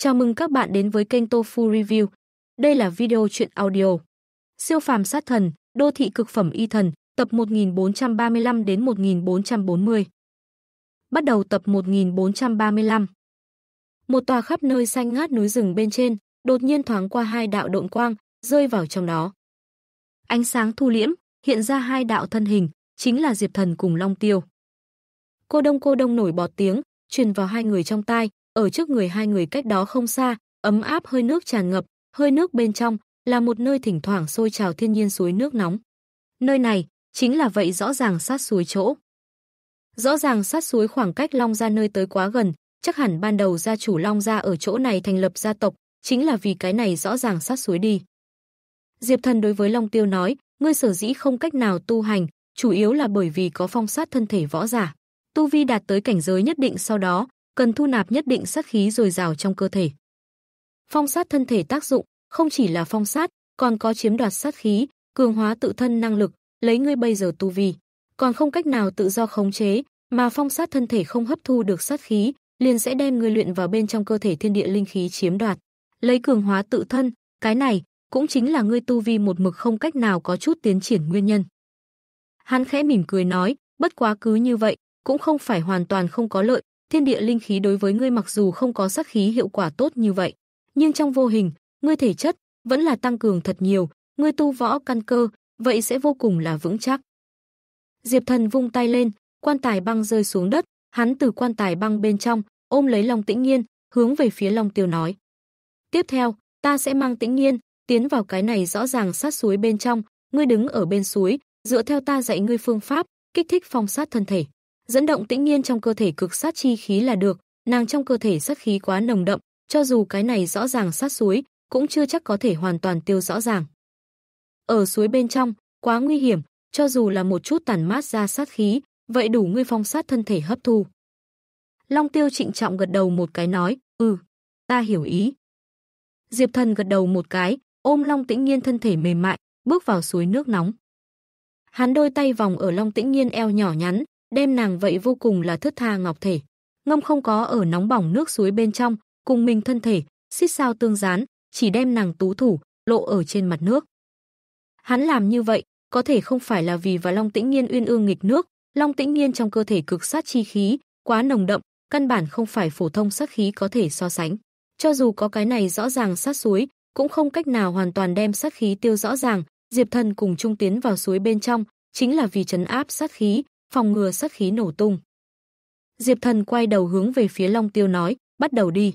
Chào mừng các bạn đến với kênh Tofu Review. Đây là video truyện audio. Siêu phàm sát thần, đô thị cực phẩm y thần, tập 1435 đến 1440. Bắt đầu tập 1435. Một tòa khắp nơi xanh ngát núi rừng bên trên, đột nhiên thoáng qua hai đạo độn quang, rơi vào trong đó. Ánh sáng thu liễm, hiện ra hai đạo thân hình, chính là Diệp Thần cùng Long Tiêu. Cô đông cô đông nổi bọt tiếng, truyền vào hai người trong tai, ở trước người hai người cách đó không xa, ấm áp hơi nước tràn ngập, hơi nước bên trong là một nơi thỉnh thoảng sôi trào thiên nhiên suối nước nóng. Nơi này chính là vậy rõ ràng sát suối chỗ. Rõ ràng sát suối khoảng cách Long gia nơi tới quá gần, chắc hẳn ban đầu gia chủ Long gia ở chỗ này thành lập gia tộc, chính là vì cái này rõ ràng sát suối đi. Diệp Thần đối với Long Tiêu nói, ngươi sở dĩ không cách nào tu hành, chủ yếu là bởi vì có phong sát thân thể võ giả. Tu vi đạt tới cảnh giới nhất định sau đó, cần thu nạp nhất định sát khí dồi dào trong cơ thể. Phong sát thân thể tác dụng, không chỉ là phong sát, còn có chiếm đoạt sát khí, cường hóa tự thân năng lực, lấy ngươi bây giờ tu vi, còn không cách nào tự do khống chế, mà phong sát thân thể không hấp thu được sát khí, liền sẽ đem ngươi luyện vào bên trong cơ thể thiên địa linh khí chiếm đoạt, lấy cường hóa tự thân, cái này cũng chính là ngươi tu vi một mực không cách nào có chút tiến triển nguyên nhân. Hắn khẽ mỉm cười nói, bất quá cứ như vậy, cũng không phải hoàn toàn không có lợi, thiên địa linh khí đối với ngươi mặc dù không có sát khí hiệu quả tốt như vậy, nhưng trong vô hình, ngươi thể chất vẫn là tăng cường thật nhiều, ngươi tu võ căn cơ, vậy sẽ vô cùng là vững chắc. Diệp Thần vung tay lên, quan tài băng rơi xuống đất, hắn từ quan tài băng bên trong ôm lấy Long Tĩnh Nghiên, hướng về phía Long Tiêu nói: "Tiếp theo, ta sẽ mang Tĩnh Nghiên tiến vào cái này rõ ràng sát suối bên trong, ngươi đứng ở bên suối, dựa theo ta dạy ngươi phương pháp, kích thích phong sát thân thể." dẫn động tĩnh nhiên trong cơ thể cực sát chi khí là được, nàng trong cơ thể sát khí quá nồng đậm, cho dù cái này rõ ràng sát suối, cũng chưa chắc có thể hoàn toàn tiêu rõ ràng. Ở suối bên trong, quá nguy hiểm, cho dù là một chút tàn mát ra sát khí, vậy đủ ngươi phong sát thân thể hấp thu. Long Tiêu trịnh trọng gật đầu một cái nói, "Ừ, ta hiểu ý." Diệp Thần gật đầu một cái, ôm Long Tĩnh Nhiên thân thể mềm mại, bước vào suối nước nóng. Hắn đôi tay vòng ở Long Tĩnh Nhiên eo nhỏ nhắn, đem nàng vậy vô cùng là thất tha ngọc thể. Ngâm không có ở nóng bỏng nước suối bên trong, cùng mình thân thể, xít sao tương gián, chỉ đem nàng tú thủ, lộ ở trên mặt nước. Hắn làm như vậy, có thể không phải là vì và Long Tĩnh nhiên uyên ương nghịch nước, Long Tĩnh nhiên trong cơ thể cực sát chi khí, quá nồng đậm, căn bản không phải phổ thông sát khí có thể so sánh. Cho dù có cái này rõ ràng sát suối, cũng không cách nào hoàn toàn đem sát khí tiêu rõ ràng, Diệp Thần cùng Trung tiến vào suối bên trong, chính là vì trấn áp sát khí, phòng ngừa sát khí nổ tung. Diệp Thần quay đầu hướng về phía Long Tiêu nói, bắt đầu đi.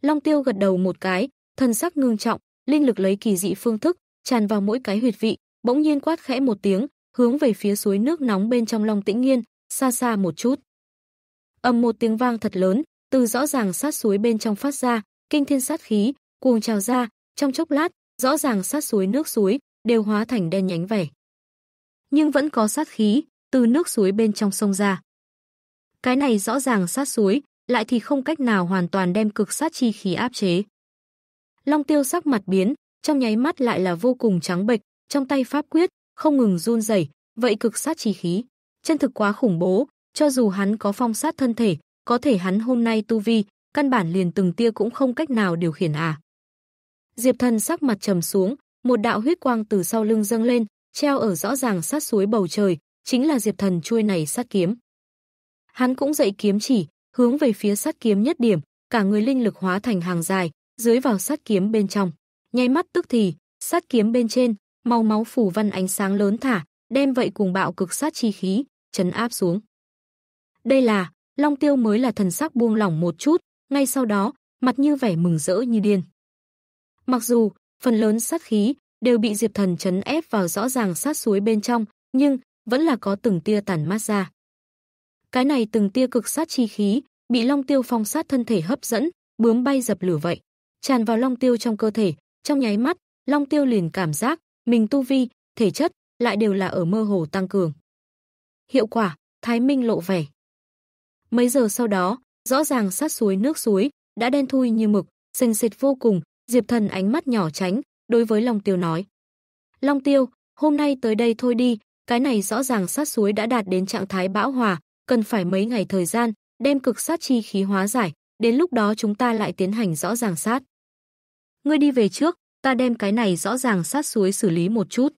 Long Tiêu gật đầu một cái, thân sắc ngưng trọng, linh lực lấy kỳ dị phương thức, tràn vào mỗi cái huyệt vị, bỗng nhiên quát khẽ một tiếng, hướng về phía suối nước nóng bên trong Long Tĩnh Nghiên, xa xa một chút. Ầm một tiếng vang thật lớn, từ rõ ràng sát suối bên trong phát ra, kinh thiên sát khí cuồng trào ra, trong chốc lát, rõ ràng sát suối nước suối đều hóa thành đen nhánh vẻ. Nhưng vẫn có sát khí, từ nước suối bên trong sông ra. Cái này rõ ràng sát suối, lại thì không cách nào hoàn toàn đem cực sát chi khí áp chế. Long tiêu sắc mặt biến, trong nháy mắt lại là vô cùng trắng bệch, trong tay pháp quyết, không ngừng run rẩy vậy cực sát chi khí. Chân thực quá khủng bố, cho dù hắn có phong sát thân thể, có thể hắn hôm nay tu vi, căn bản liền từng tia cũng không cách nào điều khiển à. Diệp thần sắc mặt trầm xuống, một đạo huyết quang từ sau lưng dâng lên, treo ở rõ ràng sát suối bầu trời, chính là Diệp Thần chui này sát kiếm. Hắn cũng dậy kiếm chỉ, hướng về phía sát kiếm nhất điểm, cả người linh lực hóa thành hàng dài, dưới vào sát kiếm bên trong. Nháy mắt tức thì, sát kiếm bên trên, màu máu phủ văn ánh sáng lớn thả, đem vậy cùng bạo cực sát chi khí, chấn áp xuống. Đây là, Long Tiêu mới là thần sắc buông lỏng một chút, ngay sau đó, mặt như vẻ mừng rỡ như điên. Mặc dù, phần lớn sát khí đều bị Diệp Thần chấn ép vào rõ ràng sát suối bên trong, nhưng vẫn là có từng tia tàn mát ra. Cái này từng tia cực sát chi khí, bị Long Tiêu phong sát thân thể hấp dẫn, bướm bay dập lửa vậy, tràn vào Long Tiêu trong cơ thể, trong nháy mắt, Long Tiêu liền cảm giác mình tu vi, thể chất lại đều là ở mơ hồ tăng cường. Hiệu quả, Thái Minh lộ vẻ. Mấy giờ sau đó, rõ ràng sát suối nước suối đã đen thui như mực, sền sệt vô cùng, Diệp Thần ánh mắt nhỏ tránh, đối với Long Tiêu nói: "Long Tiêu, hôm nay tới đây thôi đi, cái này rõ ràng sát suối đã đạt đến trạng thái bão hòa, cần phải mấy ngày thời gian, đem cực sát chi khí hóa giải, đến lúc đó chúng ta lại tiến hành rõ ràng sát. Ngươi đi về trước, ta đem cái này rõ ràng sát suối xử lý một chút.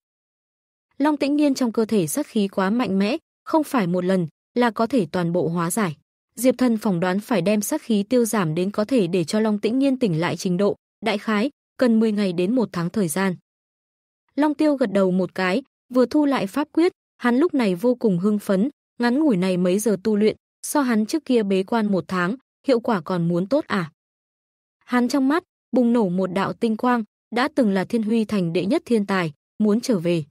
Long Tĩnh Nhiên trong cơ thể sát khí quá mạnh mẽ, không phải một lần, là có thể toàn bộ hóa giải. Diệp Thần phỏng đoán phải đem sát khí tiêu giảm đến có thể để cho Long Tĩnh Nhiên tỉnh lại trình độ, đại khái, cần 10 ngày đến một tháng thời gian. Long Tiêu gật đầu một cái, Vừa thu lại pháp quyết, hắn lúc này vô cùng hưng phấn, ngắn ngủi này mấy giờ tu luyện, so hắn trước kia bế quan một tháng, hiệu quả còn muốn tốt à. Hắn trong mắt, bùng nổ một đạo tinh quang, đã từng là thiên huy thành đệ nhất thiên tài, muốn trở về.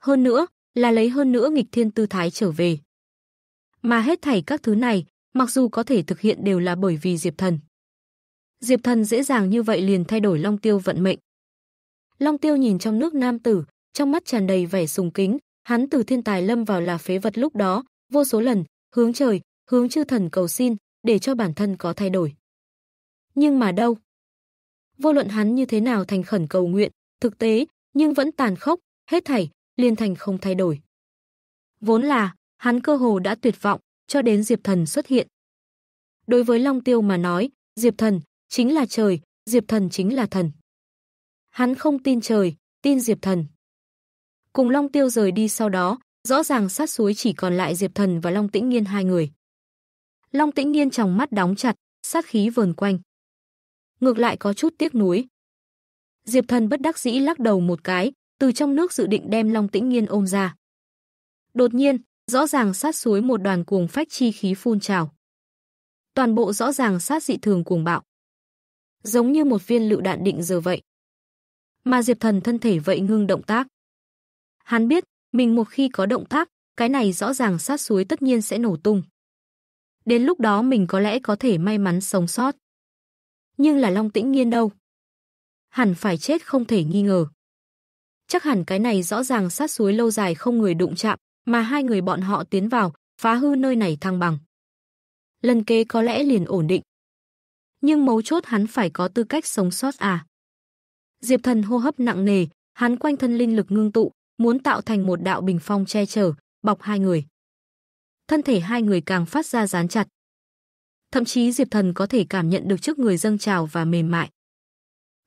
Hơn nữa, là lấy hơn nữa nghịch thiên tư thái trở về. Mà hết thảy các thứ này, mặc dù có thể thực hiện đều là bởi vì Diệp Thần. Diệp Thần dễ dàng như vậy liền thay đổi Long Tiêu vận mệnh. Long Tiêu nhìn trong nước nam tử, trong mắt tràn đầy vẻ sùng kính, hắn từ thiên tài lâm vào là phế vật lúc đó, vô số lần, hướng trời, hướng chư thần cầu xin, để cho bản thân có thay đổi. Nhưng mà đâu? Vô luận hắn như thế nào thành khẩn cầu nguyện, thực tế, nhưng vẫn tàn khốc, hết thảy, liên thành không thay đổi. Vốn là, hắn cơ hồ đã tuyệt vọng, cho đến Diệp Thần xuất hiện. Đối với Long Tiêu mà nói, Diệp Thần chính là trời, Diệp Thần chính là thần. Hắn không tin trời, tin Diệp Thần. Cùng Long Tiêu rời đi sau đó, rõ ràng sát suối chỉ còn lại Diệp Thần và Long Tĩnh Nghiên hai người. Long Tĩnh Nghiên trong mắt đóng chặt, sát khí vờn quanh. Ngược lại có chút tiếc nuối. Diệp Thần bất đắc dĩ lắc đầu một cái, từ trong nước dự định đem Long Tĩnh Nghiên ôm ra. Đột nhiên, rõ ràng sát suối một đoàn cuồng phách chi khí phun trào. Toàn bộ rõ ràng sát dị thường cuồng bạo. Giống như một viên lựu đạn định giờ vậy. Mà Diệp Thần thân thể vậy ngưng động tác. Hắn biết, mình một khi có động tác, cái này rõ ràng sát suối tất nhiên sẽ nổ tung. Đến lúc đó mình có lẽ có thể may mắn sống sót. Nhưng là Long Tĩnh Nghiên đâu? Hẳn phải chết không thể nghi ngờ. Chắc hẳn cái này rõ ràng sát suối lâu dài không người đụng chạm, mà hai người bọn họ tiến vào, phá hư nơi này thăng bằng. Lần kế có lẽ liền ổn định. Nhưng mấu chốt hắn phải có tư cách sống sót à? Diệp Thần hô hấp nặng nề, hắn quanh thân linh lực ngưng tụ, muốn tạo thành một đạo bình phong che chở, bọc hai người. Thân thể hai người càng phát ra dán chặt. Thậm chí Diệp Thần có thể cảm nhận được trước người dâng trào và mềm mại.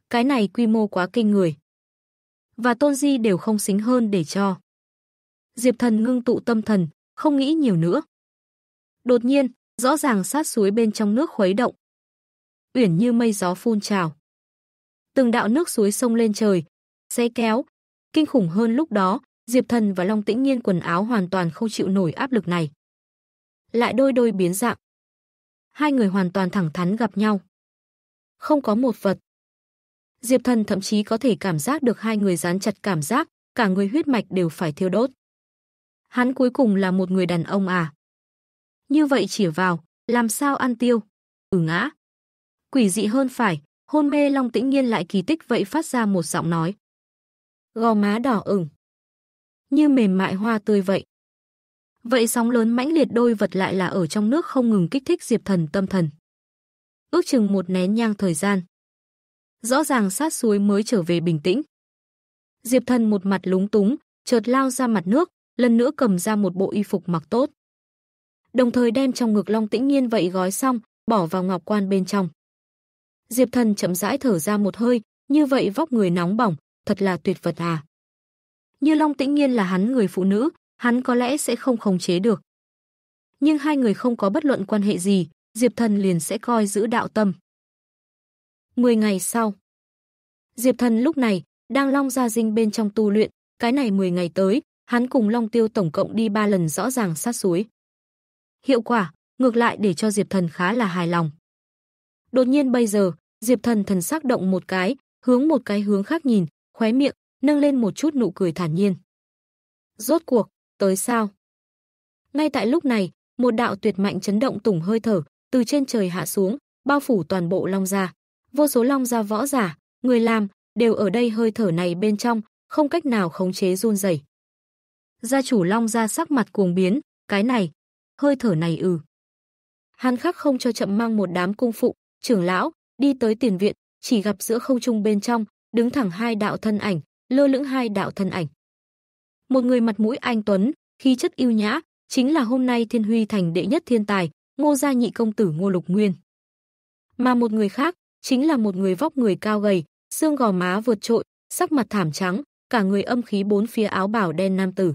Cái này quy mô quá kinh người. Và Tôn Di đều không xính hơn để cho. Diệp Thần ngưng tụ tâm thần, không nghĩ nhiều nữa. Đột nhiên, rõ ràng sát suối bên trong nước khuấy động. Uyển như mây gió phun trào. Từng đạo nước suối sông lên trời, xe kéo, Kinh khủng hơn lúc đó, Diệp Thần và Long Tĩnh Nhiên quần áo hoàn toàn không chịu nổi áp lực này. Lại đôi đôi biến dạng. Hai người hoàn toàn thẳng thắn gặp nhau. Không có một vật. Diệp Thần thậm chí có thể cảm giác được hai người dán chặt cảm giác, cả người huyết mạch đều phải thiêu đốt. Hắn cuối cùng là một người đàn ông à? Như vậy chỉ vào, làm sao ăn tiêu? Ừ ngã. Quỷ dị hơn phải, hôn mê Long Tĩnh Nhiên lại kỳ tích vậy phát ra một giọng nói gò má đỏ ửng, như mềm mại hoa tươi vậy. Vậy sóng lớn mãnh liệt đôi vật lại là ở trong nước không ngừng kích thích Diệp Thần tâm thần. Ước chừng một nén nhang thời gian. Rõ ràng sát suối mới trở về bình tĩnh. Diệp Thần một mặt lúng túng, chợt lao ra mặt nước, lần nữa cầm ra một bộ y phục mặc tốt. Đồng thời đem trong ngực Long Tĩnh Nhiên vậy gói xong, bỏ vào ngọc quan bên trong. Diệp Thần chậm rãi thở ra một hơi, như vậy vóc người nóng bỏng, thật là tuyệt vật à. Như Long tĩnh nhiên là hắn người phụ nữ, hắn có lẽ sẽ không khống chế được. Nhưng hai người không có bất luận quan hệ gì, Diệp Thần liền sẽ coi giữ đạo tâm. Mười ngày sau, Diệp Thần lúc này đang long gia dinh bên trong tu luyện, cái này 10 ngày tới, hắn cùng Long Tiêu tổng cộng đi 3 lần rõ ràng sát suối. Hiệu quả ngược lại để cho Diệp Thần khá là hài lòng. Đột nhiên bây giờ, Diệp Thần thần sắc động một cái, hướng một cái hướng khác nhìn, khóe miệng nâng lên một chút nụ cười thản nhiên. Rốt cuộc, tới sao? Ngay tại lúc này, một đạo tuyệt mạnh chấn động tùng hơi thở từ trên trời hạ xuống, bao phủ toàn bộ Long gia. Vô số Long gia võ giả, người làm đều ở đây hơi thở này bên trong, không cách nào khống chế run rẩy. Gia chủ Long gia sắc mặt cuồng biến, cái này, hơi thở này ừ. Hàn Khắc không cho chậm mang một đám cung phụ, trưởng lão đi tới tiền viện, chỉ gặp giữa không trung bên trong đứng thẳng hai đạo thân ảnh, lơ lửng hai đạo thân ảnh. Một người mặt mũi anh tuấn, khí chất yêu nhã, chính là hôm nay Thiên Huy thành đệ nhất thiên tài, Ngô gia nhị công tử Ngô Lục Nguyên. Mà một người khác, chính là một người vóc người cao gầy, xương gò má vượt trội, sắc mặt thảm trắng, cả người âm khí bốn phía áo bảo đen nam tử.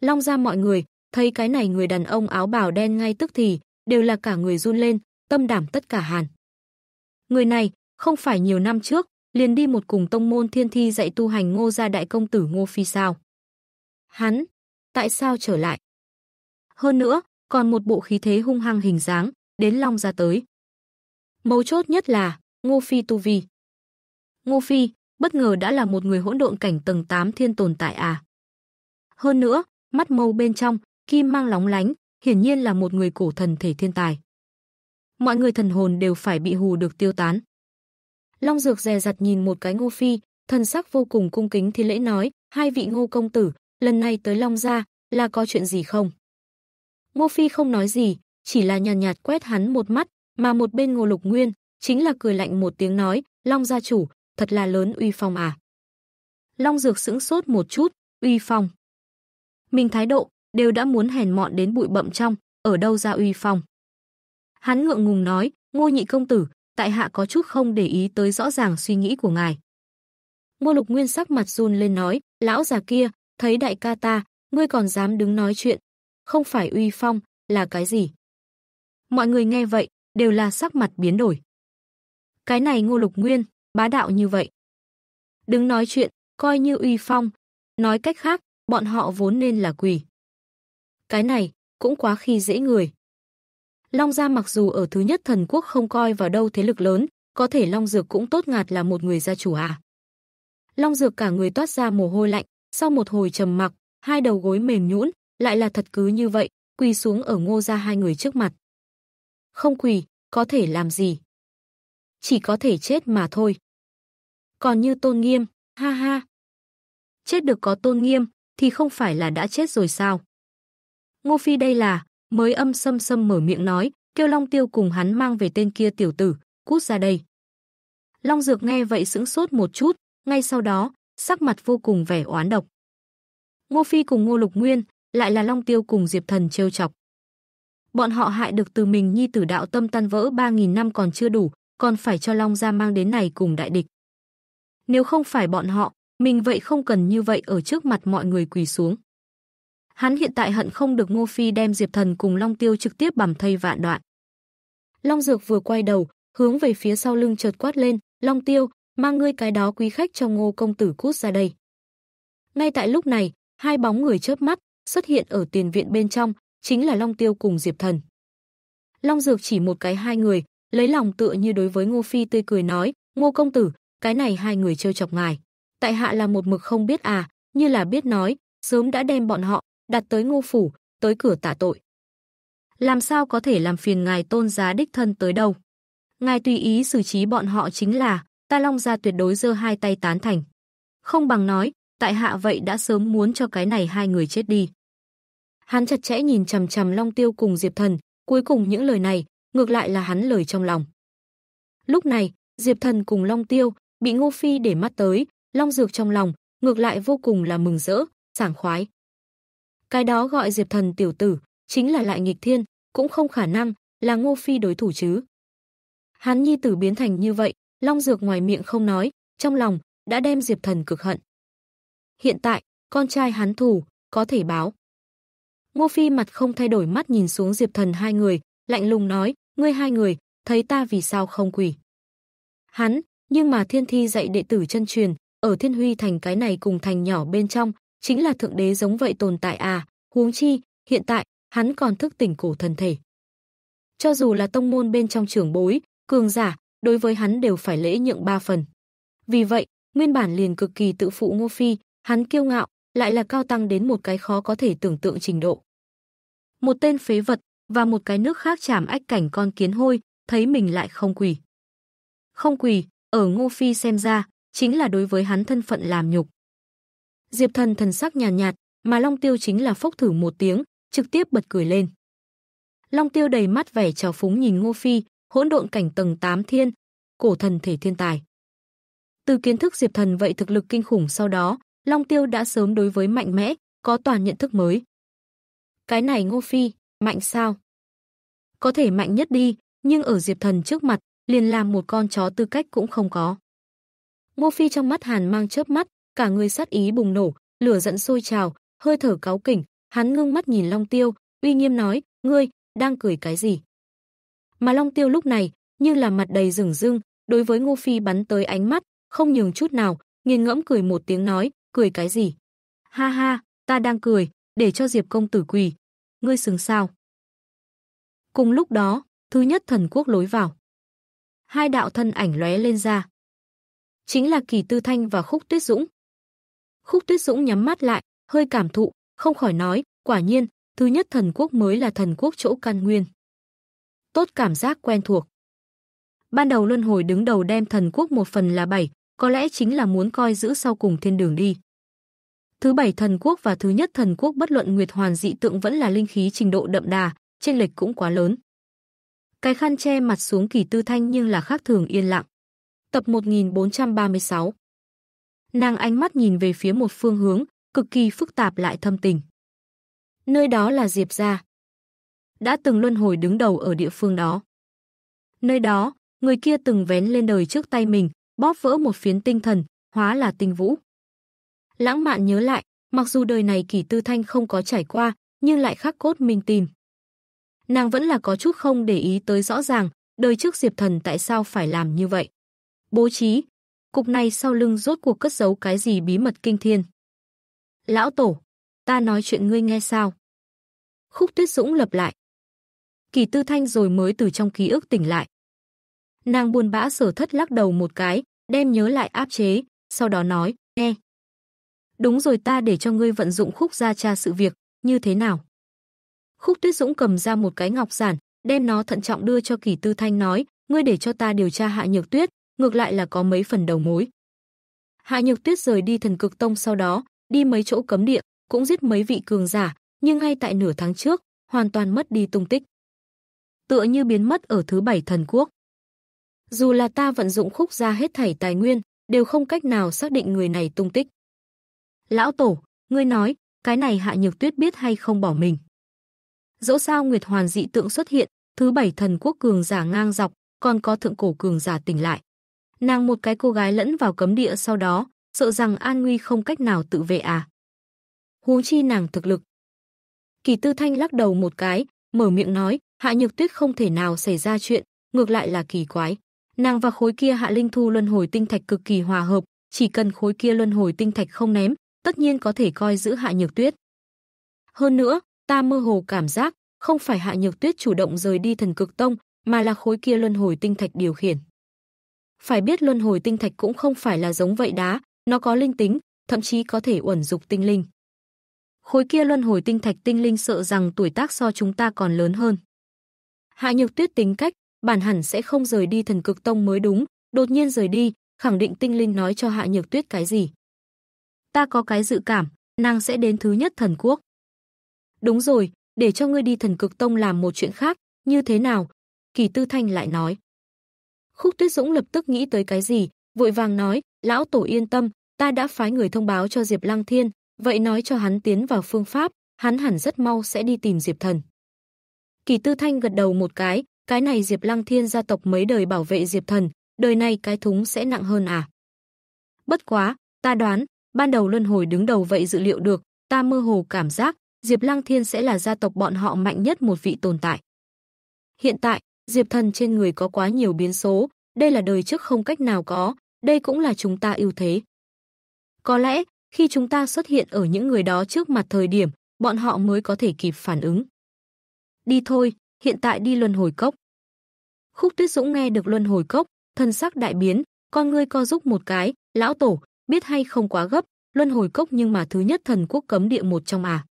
Long gia mọi người, thấy cái này người đàn ông áo bảo đen ngay tức thì, đều là cả người run lên, tâm đảm tất cả hàn. Người này, không phải nhiều năm trước, liền đi một cùng tông môn thiên thi dạy tu hành ngô gia đại công tử ngô phi sao. Hắn, tại sao trở lại? Hơn nữa, còn một bộ khí thế hung hăng hình dáng, đến long ra tới. Mấu chốt nhất là, ngô phi tu vi. Ngô phi, bất ngờ đã là một người hỗn độn cảnh tầng 8 thiên tồn tại à. Hơn nữa, mắt mâu bên trong, kim mang lóng lánh, hiển nhiên là một người cổ thần thể thiên tài. Mọi người thần hồn đều phải bị hù được tiêu tán. Long Dược dè dặt nhìn một cái Ngô Phi, thần sắc vô cùng cung kính thì lễ nói, hai vị Ngô công tử, lần này tới Long gia là có chuyện gì không? Ngô Phi không nói gì, chỉ là nhàn nhạt, nhạt quét hắn một mắt, mà một bên Ngô Lục Nguyên chính là cười lạnh một tiếng nói, Long gia chủ, thật là lớn uy phong à. Long Dược sững sốt một chút, uy phong. Mình thái độ đều đã muốn hèn mọn đến bụi bậm trong, ở đâu ra uy phong. Hắn ngượng ngùng nói, Ngô nhị công tử, tại hạ có chút không để ý tới rõ ràng suy nghĩ của ngài. Ngô Lục Nguyên sắc mặt run lên nói, lão già kia, thấy đại ca ta, ngươi còn dám đứng nói chuyện, không phải uy phong, là cái gì? Mọi người nghe vậy, đều là sắc mặt biến đổi. Cái này Ngô Lục Nguyên, bá đạo như vậy. Đứng nói chuyện, coi như uy phong, nói cách khác, bọn họ vốn nên là quỷ. Cái này, cũng quá khi dễ người. Long Gia mặc dù ở thứ nhất thần quốc không coi vào đâu thế lực lớn, có thể Long Dược cũng tốt ngạt là một người gia chủ à. Long Dược cả người toát ra mồ hôi lạnh, sau một hồi trầm mặc, hai đầu gối mềm nhũn, lại là thật cứ như vậy, quỳ xuống ở Ngô gia hai người trước mặt. Không quỳ, có thể làm gì? Chỉ có thể chết mà thôi. Còn như Tôn Nghiêm, ha ha. Chết được có Tôn Nghiêm thì không phải là đã chết rồi sao? Ngô Phi đây là mới âm sâm sâm mở miệng nói, kêu Long Tiêu cùng hắn mang về tên kia tiểu tử, cút ra đây. Long Dược nghe vậy sững sốt một chút, ngay sau đó, sắc mặt vô cùng vẻ oán độc. Ngô Phi cùng Ngô Lục Nguyên, lại là Long Tiêu cùng Diệp Thần trêu chọc. Bọn họ hại được từ mình nhi tử đạo tâm tan vỡ 3.000 năm còn chưa đủ, còn phải cho Long ra mang đến này cùng đại địch. Nếu không phải bọn họ, mình vậy không cần như vậy ở trước mặt mọi người quỳ xuống. Hắn hiện tại hận không được Ngô Phi đem Diệp Thần cùng Long Tiêu trực tiếp bằm thây vạn đoạn. Long Dược vừa quay đầu, hướng về phía sau lưng chợt quát lên, "Long Tiêu, mang ngươi cái đó quý khách cho Ngô công tử cút ra đây." Ngay tại lúc này, hai bóng người chớp mắt xuất hiện ở tiền viện bên trong, chính là Long Tiêu cùng Diệp Thần. Long Dược chỉ một cái hai người, lấy lòng tựa như đối với Ngô Phi tươi cười nói, "Ngô công tử, cái này hai người trêu chọc ngài, tại hạ là một mực không biết à, như là biết nói, sớm đã đem bọn họ đặt tới ngô phủ, tới cửa tạ tội. Làm sao có thể làm phiền ngài tôn giá đích thân tới đâu? Ngài tùy ý xử trí bọn họ chính là, ta long ra tuyệt đối giơ hai tay tán thành. Không bằng nói, tại hạ vậy đã sớm muốn cho cái này hai người chết đi. Hắn chặt chẽ nhìn chằm chằm Long Tiêu cùng Diệp Thần, cuối cùng những lời này, ngược lại là hắn lời trong lòng. Lúc này, Diệp Thần cùng Long Tiêu bị Ngô Phi để mắt tới, Long Dược trong lòng, ngược lại vô cùng là mừng rỡ, sảng khoái. Cái đó gọi Diệp Thần tiểu tử, chính là lại nghịch thiên, cũng không khả năng là Ngô Phi đối thủ chứ. Hắn nhi tử biến thành như vậy, Long Dược ngoài miệng không nói, trong lòng đã đem Diệp Thần cực hận. Hiện tại, con trai hắn thù, có thể báo. Ngô Phi mặt không thay đổi mắt nhìn xuống Diệp Thần hai người, lạnh lùng nói, ngươi hai người, thấy ta vì sao không quỷ. Hắn, nhưng mà thiên thi dạy đệ tử chân truyền, ở thiên huy thành cái này cùng thành nhỏ bên trong, chính là thượng đế giống vậy tồn tại à, huống chi, hiện tại, hắn còn thức tỉnh cổ thần thể. Cho dù là tông môn bên trong trưởng bối, cường giả, đối với hắn đều phải lễ nhượng ba phần. Vì vậy, nguyên bản liền cực kỳ tự phụ Ngô Phi, hắn kiêu ngạo, lại là cao tăng đến một cái khó có thể tưởng tượng trình độ. Một tên phế vật và một cái nước khác chảm ách cảnh con kiến hôi, thấy mình lại không quỳ. Không quỳ, ở Ngô Phi xem ra, chính là đối với hắn thân phận làm nhục. Diệp Thần thần sắc nhàn nhạt, nhạt, mà Long Tiêu chính là phốc thử một tiếng, trực tiếp bật cười lên. Long Tiêu đầy mắt vẻ trào phúng nhìn Ngô Phi, hỗn độn cảnh tầng 8 thiên, cổ thần thể thiên tài. Từ kiến thức Diệp Thần vậy thực lực kinh khủng sau đó, Long Tiêu đã sớm đối với mạnh mẽ, có toàn nhận thức mới. Cái này Ngô Phi, mạnh sao? Có thể mạnh nhất đi, nhưng ở Diệp Thần trước mặt, liền làm một con chó tư cách cũng không có. Ngô Phi trong mắt Hàn mang chớp mắt, cả người sát ý bùng nổ, lửa giận sôi trào, hơi thở cáu kỉnh, hắn ngưng mắt nhìn Long Tiêu, uy nghiêm nói, "Ngươi đang cười cái gì?" Mà Long Tiêu lúc này, như là mặt đầy rừng rưng, đối với Ngô Phi bắn tới ánh mắt, không nhường chút nào, nghiền ngẫm cười một tiếng nói, "Cười cái gì?" "Ha ha, ta đang cười, để cho Diệp công tử quỳ. Ngươi xứng sao?" Cùng lúc đó, thứ nhất thần quốc lối vào. Hai đạo thân ảnh lóe lên ra. Chính là Kỳ Tư Thanh và Khúc Tuyết Dũng, Khúc Tuyết Dũng nhắm mắt lại, hơi cảm thụ, không khỏi nói, quả nhiên, thứ nhất thần quốc mới là thần quốc chỗ căn nguyên. Tốt cảm giác quen thuộc. Ban đầu Luân Hồi đứng đầu đem thần quốc một phần là bảy, có lẽ chính là muốn coi giữ sau cùng thiên đường đi. Thứ bảy thần quốc và thứ nhất thần quốc bất luận nguyệt hoàn dị tượng vẫn là linh khí trình độ đậm đà, trên lệch cũng quá lớn. Cái khăn che mặt xuống kỳ tư thanh nhưng là khác thường yên lặng. Tập 1436 Nàng ánh mắt nhìn về phía một phương hướng, cực kỳ phức tạp lại thâm tình. Nơi đó là Diệp gia. Đã từng luân hồi đứng đầu ở địa phương đó. Nơi đó, người kia từng vén lên đời trước tay mình, bóp vỡ một phiến tinh thần, hóa là tinh vũ. Lãng mạn nhớ lại, mặc dù đời này Kỷ Tư Thanh không có trải qua, nhưng lại khắc cốt minh tìm. Nàng vẫn là có chút không để ý tới rõ ràng, đời trước Diệp Thần tại sao phải làm như vậy. Bố trí, cục này sau lưng rốt cuộc cất giấu cái gì bí mật kinh thiên. Lão tổ, ta nói chuyện ngươi nghe sao? Khúc Tuyết Dũng lập lại. Kỳ Tư Thanh rồi mới từ trong ký ức tỉnh lại. Nàng buồn bã sở thất lắc đầu một cái, đem nhớ lại áp chế, sau đó nói, nghe. Đúng rồi ta để cho ngươi vận dụng khúc ra tra sự việc, như thế nào? Khúc Tuyết Dũng cầm ra một cái ngọc giản, đem nó thận trọng đưa cho Kỳ Tư Thanh nói, ngươi để cho ta điều tra Hạ Nhược Tuyết, ngược lại là có mấy phần đầu mối. Hạ Nhược Tuyết rời đi thần cực tông sau đó, đi mấy chỗ cấm địa, cũng giết mấy vị cường giả, nhưng ngay tại nửa tháng trước, hoàn toàn mất đi tung tích. Tựa như biến mất ở thứ bảy thần quốc. Dù là ta vận dụng khúc ra hết thảy tài nguyên, đều không cách nào xác định người này tung tích. Lão Tổ, ngươi nói, cái này Hạ Nhược Tuyết biết hay không bỏ mình. Dẫu sao Nguyệt Hoàn dị tượng xuất hiện, thứ bảy thần quốc cường giả ngang dọc, còn có thượng cổ cường giả tỉnh lại. Nàng một cái cô gái lẫn vào cấm địa sau đó, sợ rằng an nguy không cách nào tự vệ à. Huống chi nàng thực lực. Kỳ Tư Thanh lắc đầu một cái, mở miệng nói, Hạ Nhược Tuyết không thể nào xảy ra chuyện, ngược lại là kỳ quái. Nàng và khối kia Hạ Linh Thu luân hồi tinh thạch cực kỳ hòa hợp, chỉ cần khối kia luân hồi tinh thạch không ném, tất nhiên có thể coi giữ Hạ Nhược Tuyết. Hơn nữa, ta mơ hồ cảm giác, không phải Hạ Nhược Tuyết chủ động rời đi thần cực tông, mà là khối kia luân hồi tinh thạch điều khiển. Phải biết luân hồi tinh thạch cũng không phải là giống vậy đá, nó có linh tính, thậm chí có thể uẩn dục tinh linh. Khối kia luân hồi tinh thạch tinh linh sợ rằng tuổi tác so chúng ta còn lớn hơn. Hạ Nhược Tuyết tính cách, bản hẳn sẽ không rời đi thần cực tông mới đúng, đột nhiên rời đi, khẳng định tinh linh nói cho Hạ Nhược Tuyết cái gì. Ta có cái dự cảm, nàng sẽ đến thứ nhất thần quốc. Đúng rồi, để cho ngươi đi thần cực tông làm một chuyện khác, như thế nào? Kỳ Tư Thanh lại nói. Khúc Tuyết Dũng lập tức nghĩ tới cái gì, vội vàng nói, lão tổ yên tâm, ta đã phái người thông báo cho Diệp Lăng Thiên, vậy nói cho hắn tiến vào phương pháp, hắn hẳn rất mau sẽ đi tìm Diệp Thần. Kỳ Tư Thanh gật đầu một cái, cái này Diệp Lăng Thiên gia tộc mấy đời bảo vệ Diệp Thần, đời này cái thúng sẽ nặng hơn à? Bất quá, ta đoán, ban đầu luân hồi đứng đầu vậy dự liệu được, ta mơ hồ cảm giác Diệp Lăng Thiên sẽ là gia tộc bọn họ mạnh nhất một vị tồn tại. Hiện tại, Diệp Thần trên người có quá nhiều biến số, đây là đời trước không cách nào có, đây cũng là chúng ta ưu thế. Có lẽ, khi chúng ta xuất hiện ở những người đó trước mặt thời điểm, bọn họ mới có thể kịp phản ứng. Đi thôi, hiện tại đi luân hồi cốc. Khúc Tuyết Dũng nghe được luân hồi cốc, thân sắc đại biến, con ngươi co giúp một cái, lão tổ, biết hay không quá gấp, luân hồi cốc nhưng mà thứ nhất thần quốc cấm địa một trong à.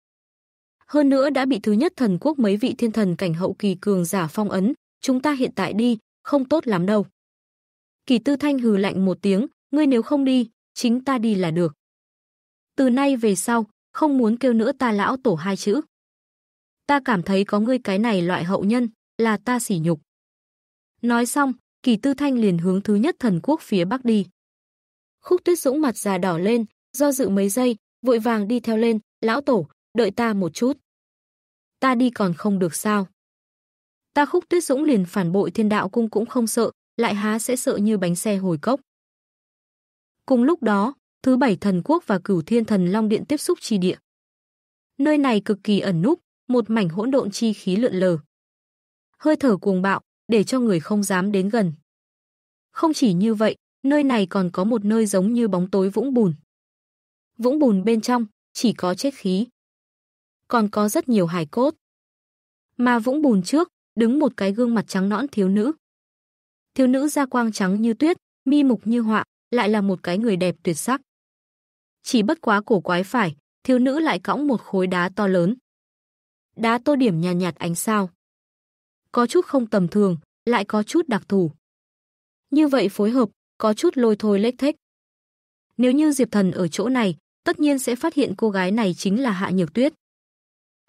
Hơn nữa đã bị thứ nhất thần quốc mấy vị thiên thần cảnh hậu kỳ cường giả phong ấn, chúng ta hiện tại đi, không tốt lắm đâu. Kỳ Tư Thanh hừ lạnh một tiếng, ngươi nếu không đi, chính ta đi là được. Từ nay về sau, không muốn kêu nữa ta lão tổ hai chữ. Ta cảm thấy có ngươi cái này loại hậu nhân, là ta sỉ nhục. Nói xong, Kỳ Tư Thanh liền hướng thứ nhất thần quốc phía bắc đi. Khúc Tuyết Dũng mặt già đỏ lên, do dự mấy giây, vội vàng đi theo lên, lão tổ, đợi ta một chút. Ta đi còn không được sao. Ta khúc tuyết dũng liền phản bội thiên đạo cung cũng không sợ, lại há sẽ sợ như bánh xe hồi cốc. Cùng lúc đó, thứ bảy thần quốc và cửu thiên thần long điện tiếp xúc chi địa. Nơi này cực kỳ ẩn núp, một mảnh hỗn độn chi khí lượn lờ. Hơi thở cuồng bạo, để cho người không dám đến gần. Không chỉ như vậy, nơi này còn có một nơi giống như bóng tối vũng bùn. Vũng bùn bên trong chỉ có chết khí, còn có rất nhiều hài cốt. Mà vũng bùn trước đứng một cái gương mặt trắng nõn thiếu nữ. Thiếu nữ da quang trắng như tuyết, mi mục như họa, lại là một cái người đẹp tuyệt sắc. Chỉ bất quá cổ quái phải, thiếu nữ lại cõng một khối đá to lớn. Đá tô điểm nhạt, nhạt ánh sao. Có chút không tầm thường, lại có chút đặc thù. Như vậy phối hợp, có chút lôi thôi lếch thếch. Nếu như Diệp Thần ở chỗ này, tất nhiên sẽ phát hiện cô gái này chính là Hạ Nhược Tuyết.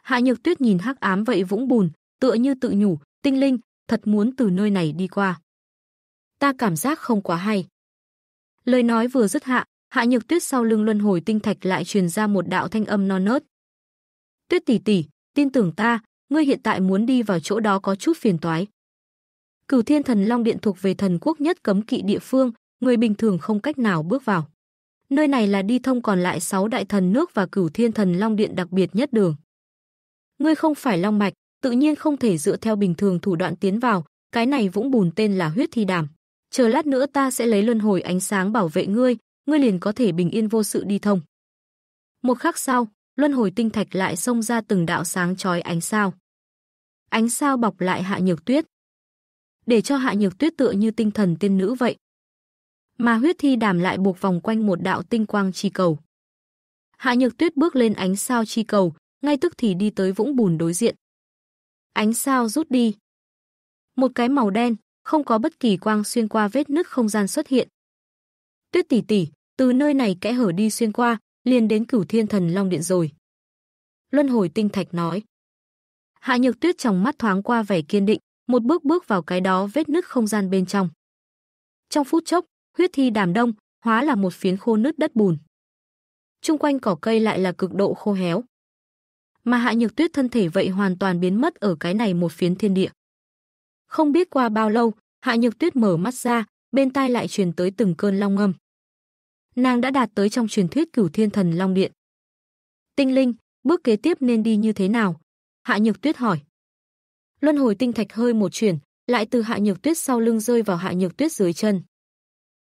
Hạ Nhược Tuyết nhìn hắc ám vậy vũng bùn, tựa như tự nhủ, tinh linh, thật muốn từ nơi này đi qua. Ta cảm giác không quá hay. Lời nói vừa dứt hạ, Hạ Nhược Tuyết sau lưng luân hồi tinh thạch lại truyền ra một đạo thanh âm non nớt. Tuyết tỷ tỷ, tin tưởng ta, ngươi hiện tại muốn đi vào chỗ đó có chút phiền toái. Cửu Thiên Thần Long Điện thuộc về thần quốc nhất cấm kỵ địa phương, người bình thường không cách nào bước vào. Nơi này là đi thông còn lại 6 đại thần nước và Cửu Thiên Thần Long Điện đặc biệt nhất đường. Ngươi không phải long mạch, tự nhiên không thể dựa theo bình thường thủ đoạn tiến vào, cái này vũng bùn tên là huyết thi đàm. Chờ lát nữa ta sẽ lấy luân hồi ánh sáng bảo vệ ngươi, ngươi liền có thể bình yên vô sự đi thông. Một khắc sau, luân hồi tinh thạch lại xông ra từng đạo sáng chói ánh sao. Ánh sao bọc lại Hạ Nhược Tuyết, để cho Hạ Nhược Tuyết tựa như tinh thần tiên nữ vậy. Mà huyết thi đàm lại buộc vòng quanh một đạo tinh quang chi cầu. Hạ Nhược Tuyết bước lên ánh sao chi cầu, ngay tức thì đi tới vũng bùn đối diện. Ánh sao rút đi. Một cái màu đen, không có bất kỳ quang xuyên qua vết nứt không gian xuất hiện. Tuyết tỷ tỷ, từ nơi này kẽ hở đi xuyên qua, liền đến Cửu Thiên Thần Long Điện rồi. Luân hồi tinh thạch nói. Hạ Nhược Tuyết trong mắt thoáng qua vẻ kiên định, một bước bước vào cái đó vết nứt không gian bên trong. Trong phút chốc, huyết thi đàm đông, hóa là một phiến khô nứt đất bùn. Trung quanh cỏ cây lại là cực độ khô héo mà Hạ Nhược Tuyết thân thể vậy hoàn toàn biến mất ở cái này một phiến thiên địa. Không biết qua bao lâu, Hạ Nhược Tuyết mở mắt ra, bên tai lại truyền tới từng cơn long ngâm. Nàng đã đạt tới trong truyền thuyết Cửu Thiên Thần Long Điện. Tinh Linh, bước kế tiếp nên đi như thế nào? Hạ Nhược Tuyết hỏi. Luân hồi tinh thạch hơi một chuyển, lại từ Hạ Nhược Tuyết sau lưng rơi vào Hạ Nhược Tuyết dưới chân.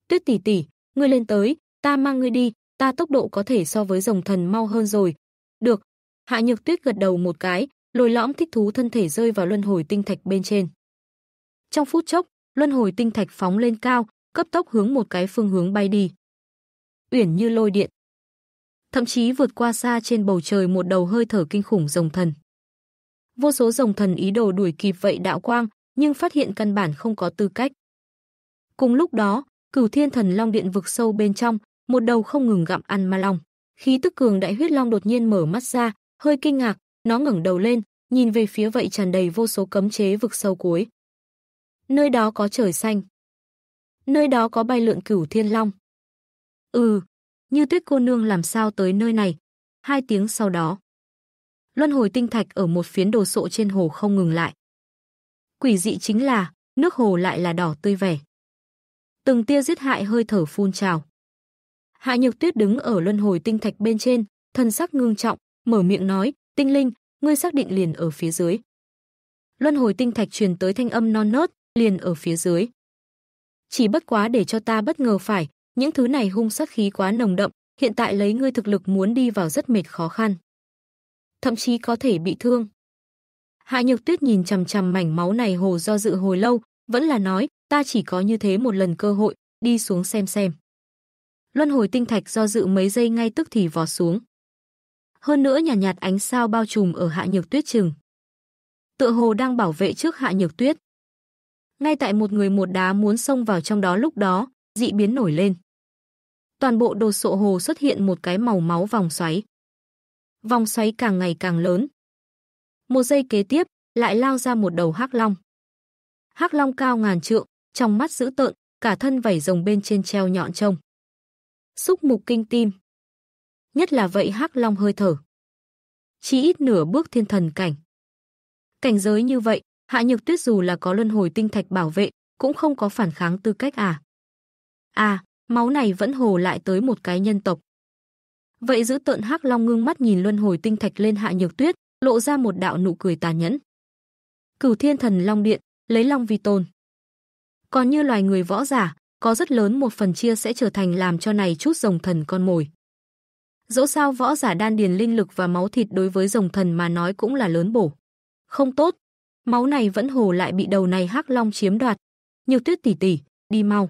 Tuyết tỷ tỷ, ngươi lên tới, ta mang ngươi đi, ta tốc độ có thể so với rồng thần mau hơn rồi. Được, Hạ Nhược Tuyết gật đầu một cái, lồi lõm thích thú thân thể rơi vào luân hồi tinh thạch bên trên. Trong phút chốc, luân hồi tinh thạch phóng lên cao, cấp tốc hướng một cái phương hướng bay đi. Uyển như lôi điện. Thậm chí vượt qua xa trên bầu trời một đầu hơi thở kinh khủng rồng thần. Vô số rồng thần ý đồ đuổi kịp vậy đạo quang, nhưng phát hiện căn bản không có tư cách. Cùng lúc đó, Cửu Thiên Thần Long Điện vực sâu bên trong, một đầu không ngừng gặm ăn ma long. Khí tức cường đại huyết long đột nhiên mở mắt ra, hơi kinh ngạc, nó ngẩng đầu lên, nhìn về phía vậy tràn đầy vô số cấm chế vực sâu cuối. Nơi đó có trời xanh. Nơi đó có bay lượn cửu thiên long. Ừ, như tuyết cô nương làm sao tới nơi này? Hai tiếng sau đó. Luân hồi tinh thạch ở một phiến đồ sộ trên hồ không ngừng lại. Quỷ dị chính là, nước hồ lại là đỏ tươi vẻ. Từng tia giết hại hơi thở phun trào. Hạ Nhược Tuyết đứng ở luân hồi tinh thạch bên trên, thân sắc ngưng trọng, mở miệng nói, "Tinh linh, ngươi xác định liền ở phía dưới." Luân hồi tinh thạch truyền tới thanh âm non nớt, "Liền ở phía dưới." Chỉ bất quá để cho ta bất ngờ phải, những thứ này hung sát khí quá nồng đậm, hiện tại lấy ngươi thực lực muốn đi vào rất mệt khó khăn. Thậm chí có thể bị thương. Hạ Nhược Tuyết nhìn chằm chằm mảnh máu này hồ do dự hồi lâu, vẫn là nói, ta chỉ có như thế một lần cơ hội, đi xuống xem xem. Luân hồi tinh thạch do dự mấy giây ngay tức thì vò xuống hơn nữa nhàn nhạt, nhạt ánh sao bao trùm ở Hạ Nhược Tuyết chừng. Tựa hồ đang bảo vệ trước Hạ Nhược Tuyết. Ngay tại một người một đá muốn xông vào trong đó lúc đó, dị biến nổi lên. Toàn bộ đồ sộ hồ xuất hiện một cái màu máu vòng xoáy. Vòng xoáy càng ngày càng lớn. Một giây kế tiếp, lại lao ra một đầu hắc long. Hắc long cao ngàn trượng, trong mắt dữ tợn, cả thân vảy rồng bên trên treo nhọn trông. Xúc mục kinh tim nhất là vậy hắc long hơi thở. Chỉ ít nửa bước thiên thần cảnh. Cảnh giới như vậy, Hạ Nhược Tuyết dù là có luân hồi tinh thạch bảo vệ, cũng không có phản kháng tư cách à. À, máu này vẫn hồ lại tới một cái nhân tộc. Vậy giữ tợn hắc long ngưng mắt nhìn luân hồi tinh thạch lên Hạ Nhược Tuyết, lộ ra một đạo nụ cười tàn nhẫn. Cửu Thiên Thần Long Điện, lấy long vi tôn. Còn như loài người võ giả, có rất lớn một phần chia sẽ trở thành làm cho này chút rồng thần con mồi. Dẫu sao võ giả đan điền linh lực và máu thịt đối với rồng thần mà nói cũng là lớn bổ. Không tốt, máu này vẫn hồ lại bị đầu này hắc long chiếm đoạt. Nhiều tuyết tỷ tỷ, đi mau.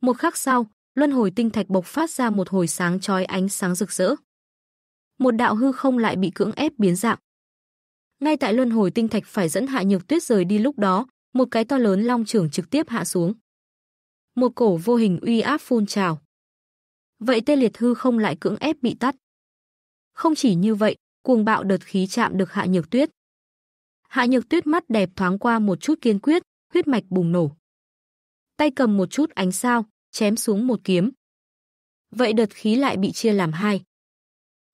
Một khắc sau, luân hồi tinh thạch bộc phát ra một hồi sáng chói ánh sáng rực rỡ. Một đạo hư không lại bị cưỡng ép biến dạng. Ngay tại luân hồi tinh thạch phải dẫn hạ nhược tuyết rời đi lúc đó, một cái to lớn long trưởng trực tiếp hạ xuống. Một cổ vô hình uy áp phun trào. Vậy tê liệt hư không lại cưỡng ép bị tắt. Không chỉ như vậy, cuồng bạo đợt khí chạm được Hạ Nhược Tuyết. Hạ Nhược Tuyết mắt đẹp thoáng qua một chút kiên quyết, huyết mạch bùng nổ. Tay cầm một chút ánh sao, chém xuống một kiếm. Vậy đợt khí lại bị chia làm hai.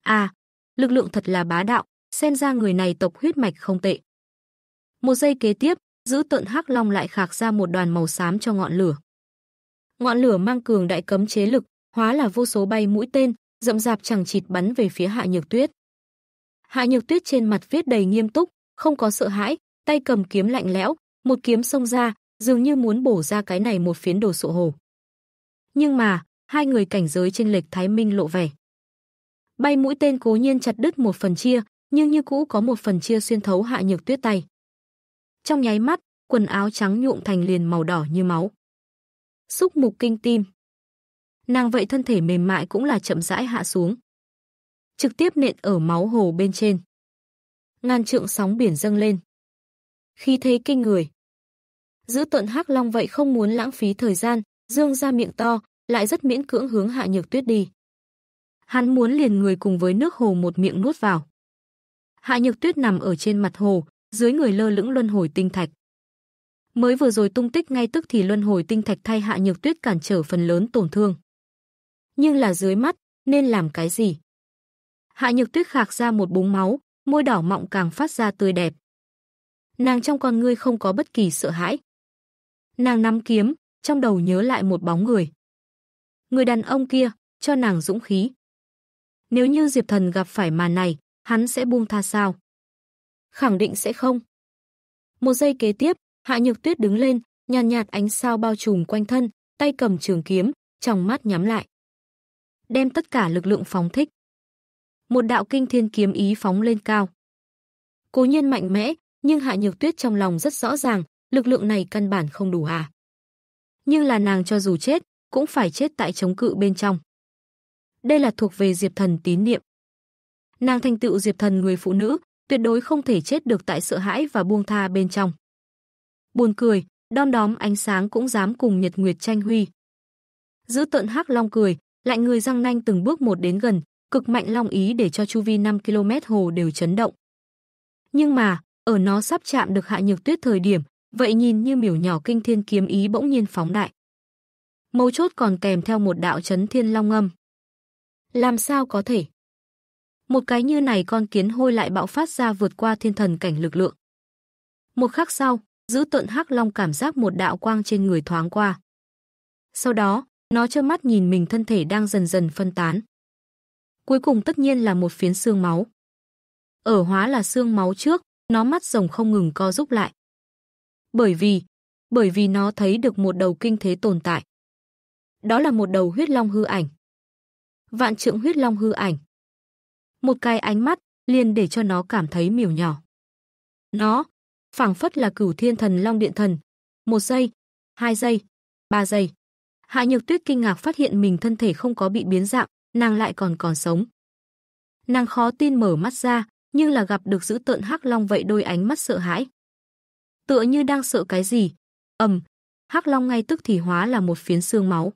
À, lực lượng thật là bá đạo, xem ra người này tộc huyết mạch không tệ. Một giây kế tiếp, giữ tận hắc long lại khạc ra một đoàn màu xám cho ngọn lửa. Ngọn lửa mang cường đại cấm chế lực, hóa là vô số bay mũi tên, rậm rạp chẳng chịt bắn về phía Hạ Nhược Tuyết. Hạ Nhược Tuyết trên mặt viết đầy nghiêm túc, không có sợ hãi, tay cầm kiếm lạnh lẽo, một kiếm xông ra, dường như muốn bổ ra cái này một phiến đồ sộ hồ. Nhưng mà, hai người cảnh giới trên lệch Thái Minh lộ vẻ. Bay mũi tên cố nhiên chặt đứt một phần chia, nhưng như cũ có một phần chia xuyên thấu Hạ Nhược Tuyết tay. Trong nháy mắt, quần áo trắng nhuộm thành liền màu đỏ như máu. Xúc mục kinh tim nàng vậy thân thể mềm mại cũng là chậm rãi hạ xuống. Trực tiếp nện ở máu hồ bên trên. Ngàn trượng sóng biển dâng lên. Khi thế kinh người. Giữ tuận hắc long vậy không muốn lãng phí thời gian, dương ra miệng to, lại rất miễn cưỡng hướng hạ nhược tuyết đi. Hắn muốn liền người cùng với nước hồ một miệng nuốt vào. Hạ nhược tuyết nằm ở trên mặt hồ, dưới người lơ lững luân hồi tinh thạch. Mới vừa rồi tung tích ngay tức thì luân hồi tinh thạch thay hạ nhược tuyết cản trở phần lớn tổn thương nhưng là dưới mắt, nên làm cái gì? Hạ Nhược Tuyết khạc ra một búng máu, môi đỏ mọng càng phát ra tươi đẹp. Nàng trong con ngươi không có bất kỳ sợ hãi. Nàng nắm kiếm, trong đầu nhớ lại một bóng người. Người đàn ông kia, cho nàng dũng khí. Nếu như Diệp Thần gặp phải màn này, hắn sẽ buông tha sao? Khẳng định sẽ không. Một giây kế tiếp, Hạ Nhược Tuyết đứng lên, nhàn nhạt, nhạt ánh sao bao trùm quanh thân, tay cầm trường kiếm, trong mắt nhắm lại đem tất cả lực lượng phóng thích. Một đạo kinh thiên kiếm ý phóng lên cao. Cố nhiên mạnh mẽ, nhưng Hạ Nhược Tuyết trong lòng rất rõ ràng, lực lượng này căn bản không đủ à. Nhưng là nàng cho dù chết, cũng phải chết tại chống cự bên trong. Đây là thuộc về Diệp Thần tín niệm. Nàng thành tựu Diệp Thần người phụ nữ, tuyệt đối không thể chết được tại sợ hãi và buông tha bên trong. Buồn cười, đom đóm ánh sáng cũng dám cùng Nhật Nguyệt tranh huy. Giữ tận hắc long cười, lại người răng nanh từng bước một đến gần, cực mạnh long ý để cho chu vi 5 km hồ đều chấn động. Nhưng mà, ở nó sắp chạm được hạ nhược tuyết thời điểm, vậy nhìn như miểu nhỏ kinh thiên kiếm ý bỗng nhiên phóng đại. mâu chốt còn kèm theo một đạo chấn thiên long âm. Làm sao có thể? Một cái như này con kiến hôi lại bạo phát ra vượt qua thiên thần cảnh lực lượng. Một khắc sau, giữ tận hắc long cảm giác một đạo quang trên người thoáng qua. Sau đó, nó trơ mắt nhìn mình thân thể đang dần dần phân tán. Cuối cùng tất nhiên là một phiến xương máu. Ở hóa là xương máu trước, nó mắt rồng không ngừng co rút lại. Bởi vì, bởi vì nó thấy được một đầu kinh thế tồn tại. Đó là một đầu huyết long hư ảnh. Vạn trượng huyết long hư ảnh. Một cái ánh mắt liền để cho nó cảm thấy miểu nhỏ. Nó, phảng phất là cửu thiên thần long điện thần. Một giây, hai giây, ba giây. Hạ Nhược Tuyết kinh ngạc phát hiện mình thân thể không có bị biến dạng, nàng lại còn còn sống. Nàng khó tin mở mắt ra, nhưng là gặp được giữ tợn Hắc Long vậy đôi ánh mắt sợ hãi. Tựa như đang sợ cái gì. Ầm, Hắc Long ngay tức thì hóa là một phiến xương máu.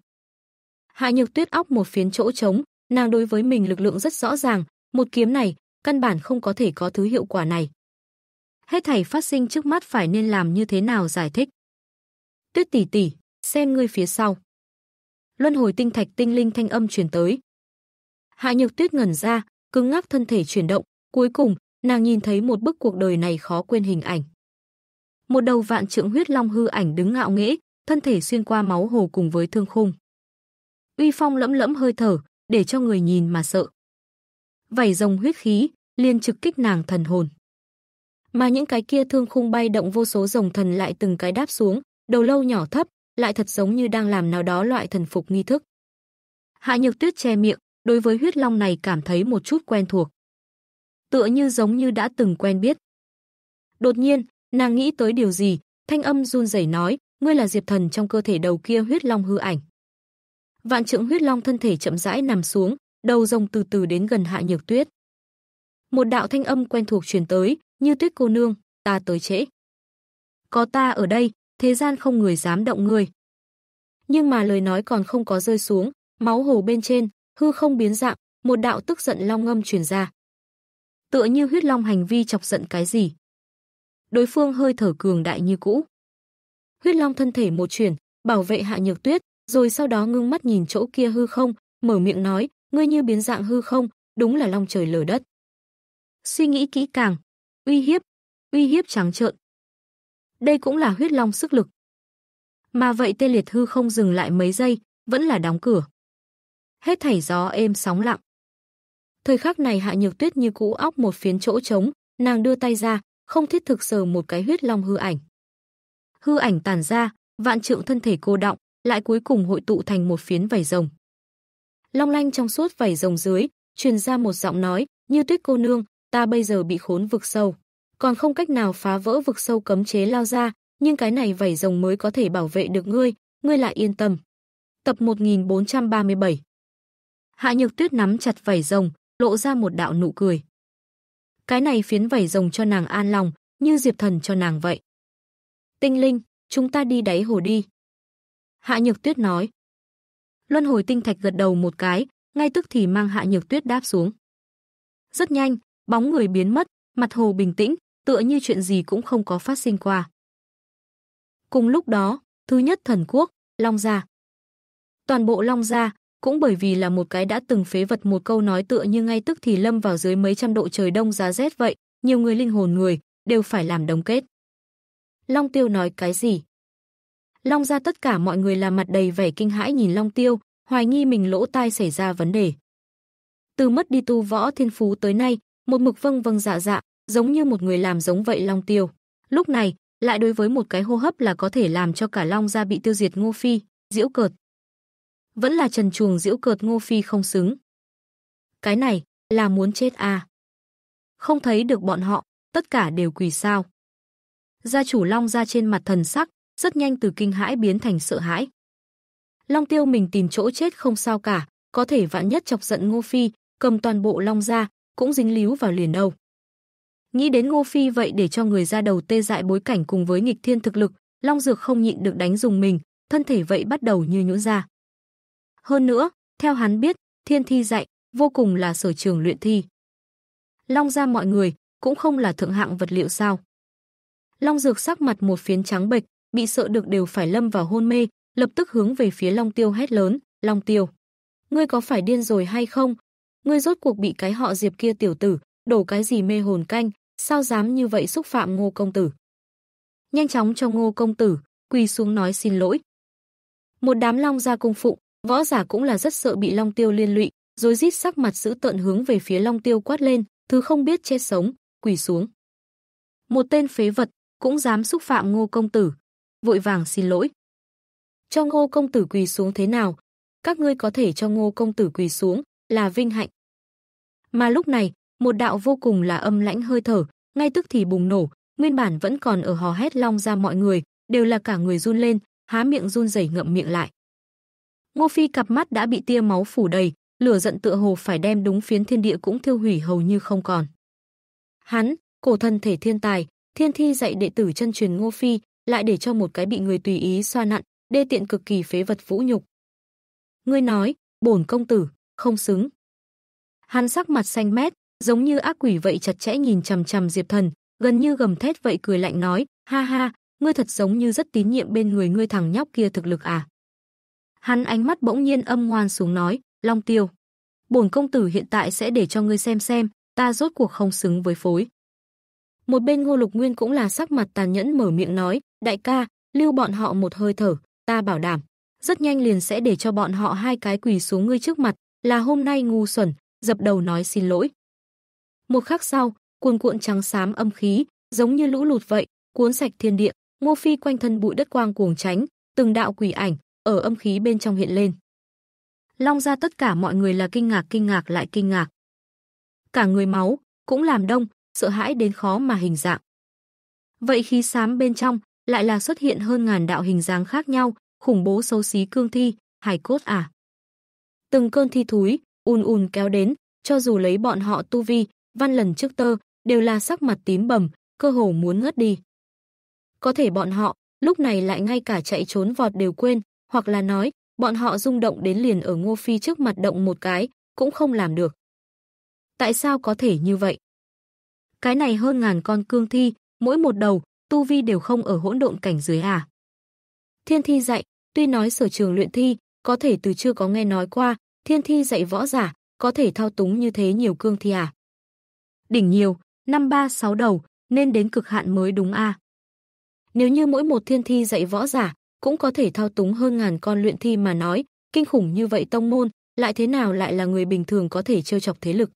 Hạ Nhược Tuyết óc một phiến chỗ trống, nàng đối với mình lực lượng rất rõ ràng, một kiếm này căn bản không có thể có thứ hiệu quả này. Hết thảy phát sinh trước mắt phải nên làm như thế nào giải thích? Tuyết tỷ tỷ, xem ngươi phía sau luân hồi tinh thạch tinh linh thanh âm truyền tới. Hạ Nhược Tuyết ngẩn ra, cứng ngắc thân thể chuyển động, cuối cùng, nàng nhìn thấy một bức cuộc đời này khó quên hình ảnh. Một đầu vạn trượng huyết long hư ảnh đứng ngạo nghễ, thân thể xuyên qua máu hồ cùng với thương khung. Uy phong lẫm lẫm hơi thở, để cho người nhìn mà sợ. Vảy rồng huyết khí, liên trực kích nàng thần hồn. Mà những cái kia thương khung bay động vô số rồng thần lại từng cái đáp xuống, đầu lâu nhỏ thấp, lại thật giống như đang làm nào đó loại thần phục nghi thức. Hạ Nhược Tuyết che miệng, đối với huyết long này cảm thấy một chút quen thuộc. Tựa như giống như đã từng quen biết. Đột nhiên, nàng nghĩ tới điều gì, thanh âm run rẩy nói, ngươi là diệp thần trong cơ thể đầu kia huyết long hư ảnh. Vạn trưởng huyết long thân thể chậm rãi nằm xuống, đầu rồng từ từ đến gần Hạ Nhược Tuyết. Một đạo thanh âm quen thuộc truyền tới, như Tuyết cô nương, ta tới trễ. Có ta ở đây, thế gian không người dám động ngươi. Nhưng mà lời nói còn không có rơi xuống, máu hồ bên trên, hư không biến dạng, một đạo tức giận long ngâm truyền ra. Tựa như huyết long hành vi chọc giận cái gì. Đối phương hơi thở cường đại như cũ. Huyết long thân thể một chuyển, bảo vệ Hạ Nhược Tuyết, rồi sau đó ngưng mắt nhìn chỗ kia hư không, mở miệng nói, ngươi như biến dạng hư không, đúng là long trời lở đất. Suy nghĩ kỹ càng, uy hiếp, uy hiếp trắng trợn, đây cũng là huyết long sức lực. Mà vậy tê liệt hư không dừng lại mấy giây, vẫn là đóng cửa. Hết thảy gió êm sóng lặng. Thời khắc này Hạ Nhược Tuyết như cũ óc một phiến chỗ trống, nàng đưa tay ra, không thiết thực sờ một cái huyết long hư ảnh. Hư ảnh tàn ra, vạn trượng thân thể cô động, lại cuối cùng hội tụ thành một phiến vảy rồng. Long lanh trong suốt vảy rồng dưới, truyền ra một giọng nói, như tuyết cô nương, ta bây giờ bị khốn vực sâu còn không cách nào phá vỡ vực sâu cấm chế lao ra, nhưng cái này vảy rồng mới có thể bảo vệ được ngươi, ngươi lại yên tâm. Tập 1437 Hạ Nhược Tuyết nắm chặt vảy rồng, lộ ra một đạo nụ cười. Cái này phiến vảy rồng cho nàng an lòng, như diệp thần cho nàng vậy. Tinh linh, chúng ta đi đáy hồ đi. Hạ Nhược Tuyết nói. Luân hồi tinh thạch gật đầu một cái, ngay tức thì mang Hạ Nhược Tuyết đáp xuống. Rất nhanh, bóng người biến mất, mặt hồ bình tĩnh, tựa như chuyện gì cũng không có phát sinh qua. Cùng lúc đó, thứ nhất thần quốc, Long Gia. Toàn bộ Long Gia, cũng bởi vì là một cái đã từng phế vật một câu nói tựa như ngay tức thì lâm vào dưới mấy trăm độ trời đông giá rét vậy, nhiều người linh hồn người đều phải làm đồng kết. Long Tiêu nói cái gì? Long Gia tất cả mọi người là mặt đầy vẻ kinh hãi nhìn Long Tiêu, hoài nghi mình lỗ tai xảy ra vấn đề. Từ mất đi tu võ thiên phú tới nay, một mực vâng vâng dạ dạ, giống như một người làm giống vậy Long Tiêu. Lúc này, lại đối với một cái hô hấp là có thể làm cho cả Long gia bị tiêu diệt Ngô Phi, diễu cợt. Vẫn là Trần Chuồng diễu cợt Ngô Phi không xứng. Cái này là muốn chết à? Không thấy được bọn họ, tất cả đều quỳ sao? Gia chủ Long gia trên mặt thần sắc, rất nhanh từ kinh hãi biến thành sợ hãi. Long Tiêu mình tìm chỗ chết không sao cả, có thể vạn nhất chọc giận Ngô Phi, cầm toàn bộ Long gia cũng dính líu vào liền đầu. Nghĩ đến Ngô Phi vậy để cho người ra đầu tê dại bối cảnh cùng với nghịch thiên thực lực, Long Dược không nhịn được đánh dùng mình, thân thể vậy bắt đầu như nhũ ra. Hơn nữa, theo hắn biết, thiên thi dạy, vô cùng là sở trường luyện thi. Long ra mọi người, cũng không là thượng hạng vật liệu sao. Long Dược sắc mặt một phiến trắng bệch, bị sợ được đều phải lâm vào hôn mê, lập tức hướng về phía Long Tiêu hét lớn, Long Tiêu. Ngươi có phải điên rồi hay không? Ngươi rốt cuộc bị cái họ diệp kia tiểu tử, đổ cái gì mê hồn canh, sao dám như vậy xúc phạm Ngô công tử. Nhanh chóng cho Ngô công tử quỳ xuống nói xin lỗi. Một đám long ra cung phụ võ giả cũng là rất sợ bị Long Tiêu liên lụy, rồi rít sắc mặt giữ tợn hướng về phía Long Tiêu quát lên, thứ không biết chết sống, quỳ xuống. Một tên phế vật cũng dám xúc phạm Ngô công tử, vội vàng xin lỗi. Cho Ngô công tử quỳ xuống thế nào? Các ngươi có thể cho Ngô công tử quỳ xuống, là vinh hạnh. Mà lúc này, một đạo vô cùng là âm lãnh hơi thở, ngay tức thì bùng nổ, nguyên bản vẫn còn ở hò hét long ra mọi người, đều là cả người run lên, há miệng run rẩy ngậm miệng lại. Ngô Phi cặp mắt đã bị tia máu phủ đầy, lửa giận tựa hồ phải đem đúng phiến thiên địa cũng thiêu hủy hầu như không còn. Hắn, cổ thân thể thiên tài, thiên thi dạy đệ tử chân truyền Ngô Phi, lại để cho một cái bị người tùy ý xoa nặn, đê tiện cực kỳ phế vật vũ nhục. Ngươi nói, bổn công tử, không xứng. Hắn sắc mặt xanh mét, giống như ác quỷ vậy chặt chẽ nhìn chằm chằm Diệp Thần, gần như gầm thét vậy cười lạnh nói, "Ha ha, ngươi thật giống như rất tín nhiệm bên người ngươi thằng nhóc kia thực lực à?" Hắn ánh mắt bỗng nhiên âm ngoan xuống nói, "Long Tiêu, bổn công tử hiện tại sẽ để cho ngươi xem xem, ta rốt cuộc không xứng với phối." Một bên Ngô Lục Nguyên cũng là sắc mặt tàn nhẫn mở miệng nói, "Đại ca, lưu bọn họ một hơi thở, ta bảo đảm, rất nhanh liền sẽ để cho bọn họ hai cái quỳ xuống ngươi trước mặt, là hôm nay ngu xuẩn, dập đầu nói xin lỗi." Một khắc sau, cuồn cuộn trắng xám âm khí, giống như lũ lụt vậy, cuốn sạch thiên địa, Ngô Phi quanh thân bụi đất quang cuồng tránh, từng đạo quỷ ảnh ở âm khí bên trong hiện lên. Long ra tất cả mọi người là kinh ngạc kinh ngạc lại kinh ngạc. Cả người máu cũng làm đông, sợ hãi đến khó mà hình dạng. Vậy khí xám bên trong lại là xuất hiện hơn ngàn đạo hình dáng khác nhau, khủng bố xấu xí cương thi, hài cốt à. Từng cơn thi thúi, ùn ùn kéo đến, cho dù lấy bọn họ tu vi, Văn lần trước tơ, đều là sắc mặt tím bầm, cơ hồ muốn ngất đi. Có thể bọn họ, lúc này lại ngay cả chạy trốn vọt đều quên, hoặc là nói, bọn họ rung động đến liền ở Ngô Phi trước mặt động một cái, cũng không làm được. Tại sao có thể như vậy? Cái này hơn ngàn con cương thi, mỗi một đầu, tu vi đều không ở hỗn độn cảnh dưới à? Thiên thi dạy, tuy nói sở trường luyện thi, có thể từ chưa có nghe nói qua, thiên thi dạy võ giả, có thể thao túng như thế nhiều cương thi à? đỉnh nhiều, năm ba sáu đầu, nên đến cực hạn mới đúng a. Nếu như mỗi một thiên thi dạy võ giả cũng có thể thao túng hơn ngàn con luyện thi mà nói, kinh khủng như vậy tông môn, lại thế nào lại là người bình thường có thể trêu chọc thế lực.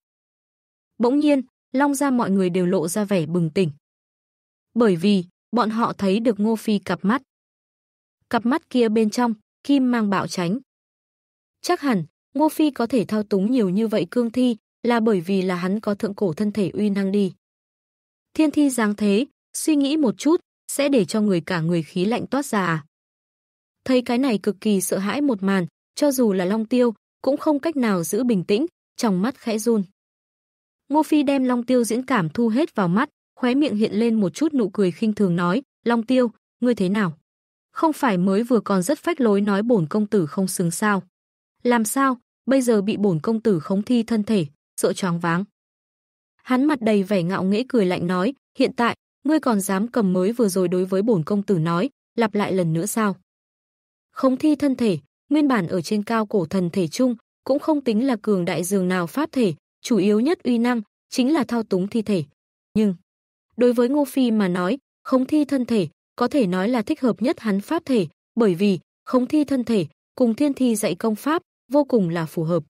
Bỗng nhiên, long ra mọi người đều lộ ra vẻ bừng tỉnh. Bởi vì, bọn họ thấy được Ngô Phi cặp mắt. Cặp mắt kia bên trong, kim mang bạo tránh. Chắc hẳn, Ngô Phi có thể thao túng nhiều như vậy cương thi, là bởi vì là hắn có thượng cổ thân thể uy năng đi. Thiên thi dáng thế, suy nghĩ một chút, sẽ để cho người cả người khí lạnh toát ra à? Thấy cái này cực kỳ sợ hãi một màn, cho dù là Long Tiêu, cũng không cách nào giữ bình tĩnh, trong mắt khẽ run. Ngô Phi đem Long Tiêu diễn cảm thu hết vào mắt, khóe miệng hiện lên một chút nụ cười khinh thường nói, Long Tiêu, ngươi thế nào? Không phải mới vừa còn rất phách lối nói bổn công tử không xứng sao? Làm sao, bây giờ bị bổn công tử khống thi thân thể, sợ choáng váng. Hắn mặt đầy vẻ ngạo nghễ cười lạnh nói, "Hiện tại, ngươi còn dám cầm mới vừa rồi đối với bổn công tử nói, lặp lại lần nữa sao?" Không thi thân thể, nguyên bản ở trên cao cổ thần thể chung, cũng không tính là cường đại dường nào pháp thể, chủ yếu nhất uy năng chính là thao túng thi thể. Nhưng đối với Ngô Phi mà nói, không thi thân thể có thể nói là thích hợp nhất hắn pháp thể, bởi vì không thi thân thể cùng thiên thi dạy công pháp vô cùng là phù hợp.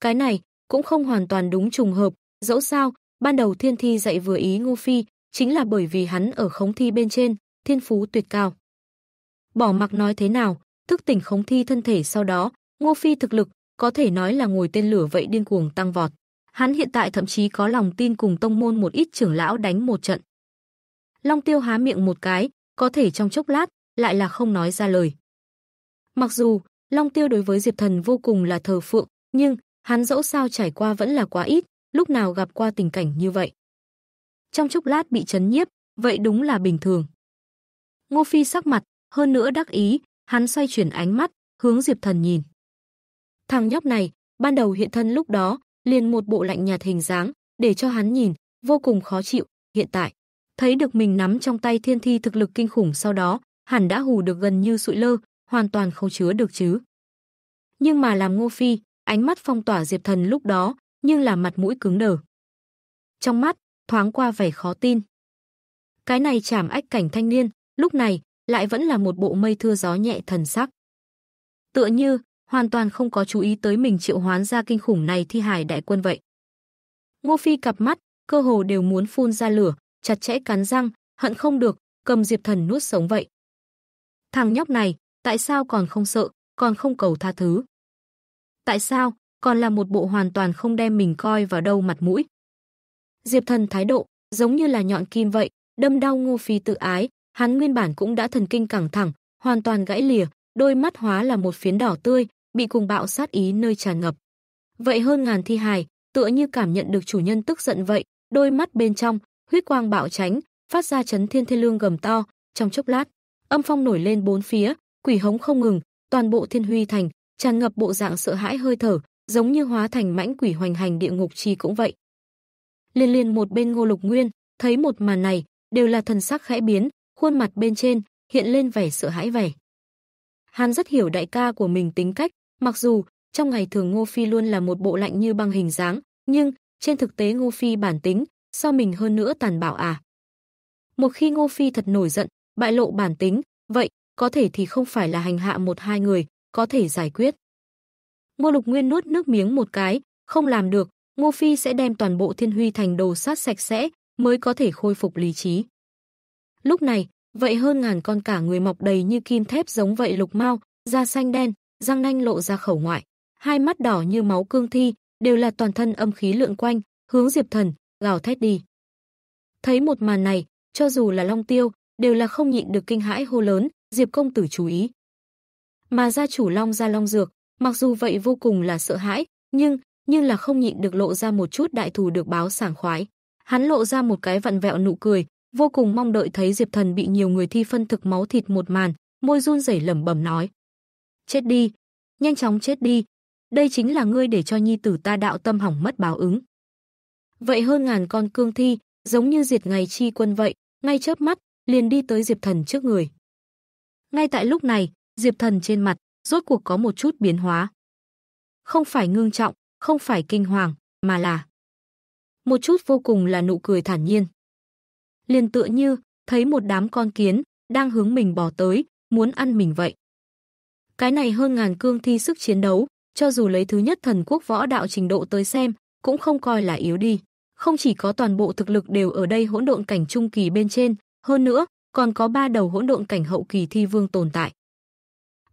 Cái này cũng không hoàn toàn đúng trùng hợp, dẫu sao, ban đầu Thiên Thi dạy vừa ý Ngô Phi, chính là bởi vì hắn ở khống thi bên trên, thiên phú tuyệt cao. Bỏ mặc nói thế nào, thức tỉnh khống thi thân thể sau đó, Ngô Phi thực lực có thể nói là ngồi tên lửa vậy điên cuồng tăng vọt. Hắn hiện tại thậm chí có lòng tin cùng tông môn một ít trưởng lão đánh một trận. Long Tiêu há miệng một cái, có thể trong chốc lát lại là không nói ra lời. Mặc dù Long Tiêu đối với Diệp Thần vô cùng là thờ phượng, nhưng Hắn dẫu sao trải qua vẫn là quá ít, lúc nào gặp qua tình cảnh như vậy. Trong chốc lát bị chấn nhiếp, vậy đúng là bình thường. Ngô Phi sắc mặt, hơn nữa đắc ý, hắn xoay chuyển ánh mắt, hướng Diệp Thần nhìn. Thằng nhóc này, ban đầu hiện thân lúc đó, liền một bộ lạnh nhạt hình dáng, để cho hắn nhìn, vô cùng khó chịu, hiện tại. Thấy được mình nắm trong tay thiên thi thực lực kinh khủng sau đó, hẳn đã hù được gần như sụi lơ, hoàn toàn không chứa được chứ. Nhưng mà làm Ngô Phi, ánh mắt phong tỏa Diệp Thần lúc đó, nhưng là mặt mũi cứng đờ. Trong mắt, thoáng qua vẻ khó tin. Cái này chảm ách cảnh thanh niên, lúc này, lại vẫn là một bộ mây thưa gió nhẹ thần sắc. Tựa như, hoàn toàn không có chú ý tới mình triệu hoán ra kinh khủng này thi hài đại quân vậy. Ngô Phi cặp mắt, cơ hồ đều muốn phun ra lửa, chặt chẽ cắn răng, hận không được, cầm Diệp Thần nuốt sống vậy. Thằng nhóc này, tại sao còn không sợ, còn không cầu tha thứ? Tại sao? Còn là một bộ hoàn toàn không đem mình coi vào đâu mặt mũi. Diệp Thần thái độ giống như là nhọn kim vậy, đâm đau Ngô Phi tự ái, hắn nguyên bản cũng đã thần kinh căng thẳng, hoàn toàn gãy lìa, đôi mắt hóa là một phiến đỏ tươi, bị cùng bạo sát ý nơi tràn ngập. Vậy hơn ngàn thi hài, tựa như cảm nhận được chủ nhân tức giận vậy, đôi mắt bên trong, huyết quang bạo tránh, phát ra chấn thiên thiên lương gầm to, trong chốc lát, âm phong nổi lên bốn phía, quỷ hống không ngừng, toàn bộ thiên huy thành tràn ngập bộ dạng sợ hãi hơi thở, giống như hóa thành mãnh quỷ hoành hành địa ngục chi cũng vậy. Liên liên một bên Ngô Lục Nguyên, thấy một màn này, đều là thần sắc khẽ biến, khuôn mặt bên trên hiện lên vẻ sợ hãi vẻ. Hắn rất hiểu đại ca của mình tính cách, mặc dù trong ngày thường Ngô Phi luôn là một bộ lạnh như băng hình dáng, nhưng trên thực tế Ngô Phi bản tính, so mình hơn nữa tàn bạo à. Một khi Ngô Phi thật nổi giận, bại lộ bản tính, vậy có thể thì không phải là hành hạ một hai người, có thể giải quyết. Ngô Lục Nguyên nuốt nước miếng một cái, không làm được, Ngô Phi sẽ đem toàn bộ Thiên Huy thành đồ sát sạch sẽ, mới có thể khôi phục lý trí. Lúc này, vậy hơn ngàn con cả người mọc đầy như kim thép giống vậy lục mau, da xanh đen, răng nanh lộ ra khẩu ngoại, hai mắt đỏ như máu cương thi, đều là toàn thân âm khí lượn quanh, hướng Diệp Thần gào thét đi. Thấy một màn này, cho dù là Long Tiêu, đều là không nhịn được kinh hãi hô lớn, Diệp công tử chú ý mà gia chủ Long gia Long Dược, mặc dù vậy vô cùng là sợ hãi, nhưng nhưng là không nhịn được lộ ra một chút đại thù được báo sảng khoái. Hắn lộ ra một cái vặn vẹo nụ cười, vô cùng mong đợi thấy Diệp Thần bị nhiều người thi phân thực máu thịt một màn, môi run rẩy lẩm bẩm nói: "Chết đi, nhanh chóng chết đi, đây chính là ngươi để cho nhi tử ta đạo tâm hỏng mất báo ứng." Vậy hơn ngàn con cương thi, giống như diệt ngày chi quân vậy, ngay chớp mắt liền đi tới Diệp Thần trước người. Ngay tại lúc này, Diệp Thần trên mặt rốt cuộc có một chút biến hóa. Không phải ngưng trọng, không phải kinh hoàng, mà là một chút vô cùng là nụ cười thản nhiên. Liền tựa như thấy một đám con kiến đang hướng mình bò tới, muốn ăn mình vậy. Cái này hơn ngàn cương thi sức chiến đấu, cho dù lấy thứ nhất thần quốc võ đạo trình độ tới xem, cũng không coi là yếu đi. Không chỉ có toàn bộ thực lực đều ở đây hỗn độn cảnh trung kỳ bên trên, hơn nữa, còn có ba đầu hỗn độn cảnh hậu kỳ thi vương tồn tại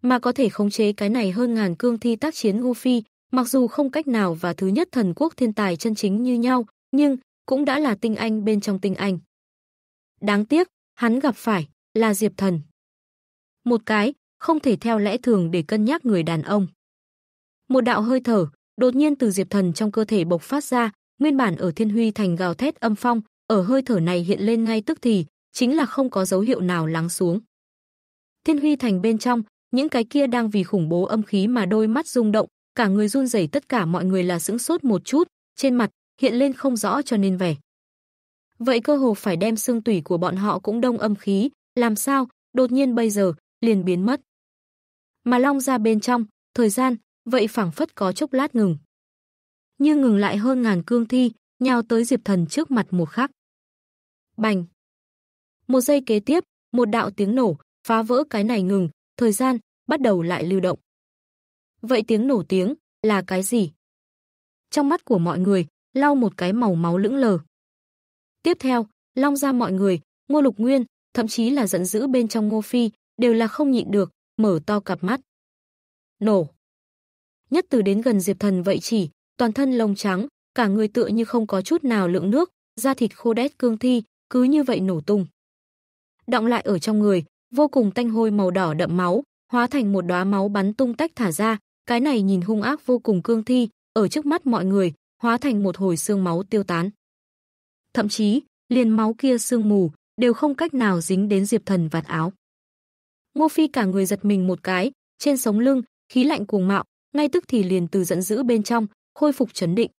mà có thể khống chế cái này hơn ngàn cương thi tác chiến Ngô Phi, mặc dù không cách nào và thứ nhất thần quốc thiên tài chân chính như nhau, nhưng cũng đã là tinh anh bên trong tinh anh. Đáng tiếc, hắn gặp phải là Diệp Thần. Một cái, không thể theo lẽ thường để cân nhắc người đàn ông. Một đạo hơi thở, đột nhiên từ Diệp Thần trong cơ thể bộc phát ra, nguyên bản ở Thiên Huy thành gào thét âm phong, ở hơi thở này hiện lên ngay tức thì, chính là không có dấu hiệu nào lắng xuống. Thiên Huy thành bên trong, những cái kia đang vì khủng bố âm khí mà đôi mắt rung động, cả người run rẩy tất cả mọi người là sững sốt một chút, trên mặt hiện lên không rõ cho nên vẻ. Vậy cơ hồ phải đem xương tủy của bọn họ cũng đông âm khí, làm sao, đột nhiên bây giờ, liền biến mất. Mà long ra bên trong, thời gian, vậy phảng phất có chốc lát ngừng. Nhưng ngừng lại hơn ngàn cương thi, nhào tới Diệp Thần trước mặt một khắc. Bành! Một giây kế tiếp, một đạo tiếng nổ, phá vỡ cái này ngừng, thời gian bắt đầu lại lưu động. Vậy tiếng nổ tiếng là cái gì? Trong mắt của mọi người, lau một cái màu máu lững lờ. Tiếp theo, long ra mọi người, Ngô Lục Nguyên, thậm chí là giận dữ bên trong Ngô Phi, đều là không nhịn được, mở to cặp mắt. Nổ. Nhất từ đến gần Diệp Thần vậy chỉ, toàn thân lông trắng, cả người tựa như không có chút nào lượng nước, da thịt khô đét cương thi, cứ như vậy nổ tung. Động lại ở trong người, vô cùng tanh hôi màu đỏ đậm máu, hóa thành một đóa máu bắn tung tách thả ra, cái này nhìn hung ác vô cùng cương thi, ở trước mắt mọi người, hóa thành một hồi xương máu tiêu tán. Thậm chí, liền máu kia xương mù đều không cách nào dính đến Diệp Thần vạt áo. Ngô Phi cả người giật mình một cái, trên sống lưng, khí lạnh cuồng mạo, ngay tức thì liền từ giận dữ bên trong khôi phục chấn định.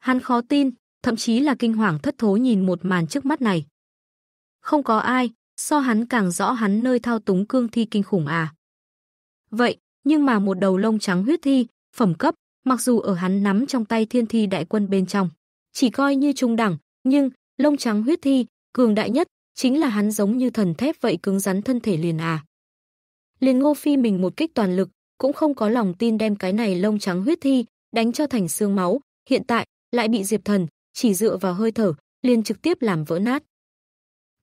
Hắn khó tin, thậm chí là kinh hoàng thất thố nhìn một màn trước mắt này. Không có ai, so hắn càng rõ hắn nơi thao túng cương thi kinh khủng à. Vậy, nhưng mà một đầu lông trắng huyết thi, phẩm cấp, mặc dù ở hắn nắm trong tay thiên thi đại quân bên trong, chỉ coi như trung đẳng, nhưng lông trắng huyết thi, cường đại nhất, chính là hắn giống như thần thép vậy cứng rắn thân thể liền à. Liền Ngô Phi mình một kích toàn lực, cũng không có lòng tin đem cái này lông trắng huyết thi đánh cho thành xương máu, hiện tại lại bị Diệp Thần chỉ dựa vào hơi thở, liền trực tiếp làm vỡ nát.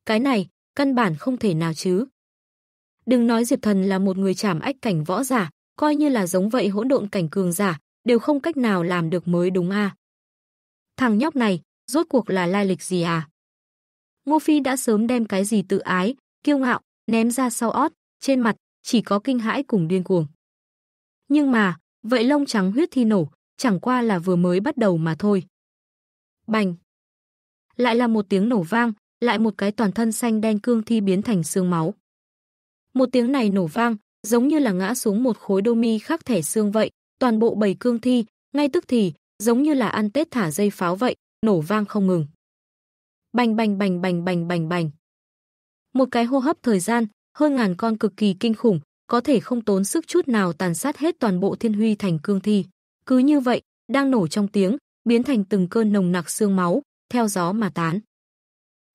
Cái này, căn bản không thể nào chứ. Đừng nói Diệp Thần là một người chảm ách cảnh võ giả, coi như là giống vậy hỗn độn cảnh cường giả, đều không cách nào làm được mới đúng a. À. Thằng nhóc này, rốt cuộc là lai lịch gì à? Ngô Phi đã sớm đem cái gì tự ái, kiêu ngạo, ném ra sau ót, trên mặt chỉ có kinh hãi cùng điên cuồng. Nhưng mà, vậy lông trắng huyết thi nổ, chẳng qua là vừa mới bắt đầu mà thôi. Bành! Lại là một tiếng nổ vang, lại một cái toàn thân xanh đen cương thi biến thành xương máu. Một tiếng này nổ vang, giống như là ngã xuống một khối đô mi khắc thẻ xương vậy, toàn bộ bầy cương thi, ngay tức thì, giống như là ăn Tết thả dây pháo vậy, nổ vang không ngừng. Bành bành bành bành bành bành bành. Một cái hô hấp thời gian, hơn ngàn con cực kỳ kinh khủng, có thể không tốn sức chút nào tàn sát hết toàn bộ thiên huy thành cương thi. Cứ như vậy, đang nổ trong tiếng, biến thành từng cơn nồng nặc xương máu, theo gió mà tán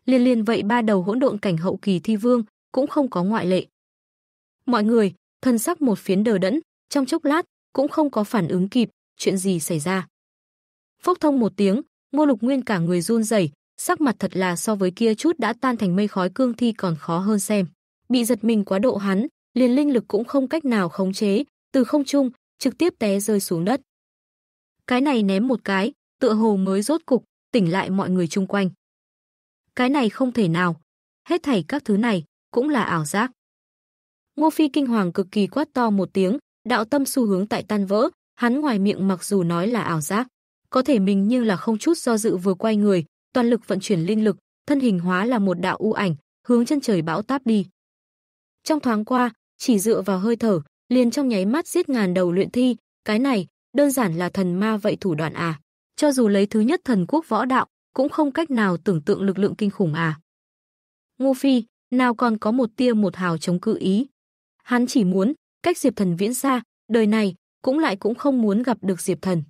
liên liên vậy ba đầu hỗn độn cảnh hậu kỳ thi vương cũng không có ngoại lệ. Mọi người, thân sắc một phiến đờ đẫn, trong chốc lát cũng không có phản ứng kịp, chuyện gì xảy ra. Phốc thông một tiếng, Ngô Lục Nguyên cả người run rẩy, sắc mặt thật là so với kia chút đã tan thành mây khói cương thi còn khó hơn xem. Bị giật mình quá độ hắn, liền linh lực cũng không cách nào khống chế, từ không trung trực tiếp té rơi xuống đất. Cái này ném một cái, tựa hồ mới rốt cục tỉnh lại mọi người chung quanh. Cái này không thể nào. Hết thảy các thứ này cũng là ảo giác. Ngô Phi kinh hoàng cực kỳ quát to một tiếng, đạo tâm xu hướng tại tan vỡ, hắn ngoài miệng mặc dù nói là ảo giác, có thể mình nhưng là không chút do dự vừa quay người, toàn lực vận chuyển linh lực, thân hình hóa là một đạo u ảnh, hướng chân trời bão táp đi. Trong thoáng qua, chỉ dựa vào hơi thở, liền trong nháy mắt giết ngàn đầu luyện thi, cái này, đơn giản là thần ma vậy thủ đoạn à. Cho dù lấy thứ nhất thần quốc võ đạo, cũng không cách nào tưởng tượng lực lượng kinh khủng à. Ngô Phi, nào còn có một tia một hào chống cự ý. Hắn chỉ muốn, cách Diệp Thần viễn xa, đời này, cũng lại cũng không muốn gặp được Diệp Thần.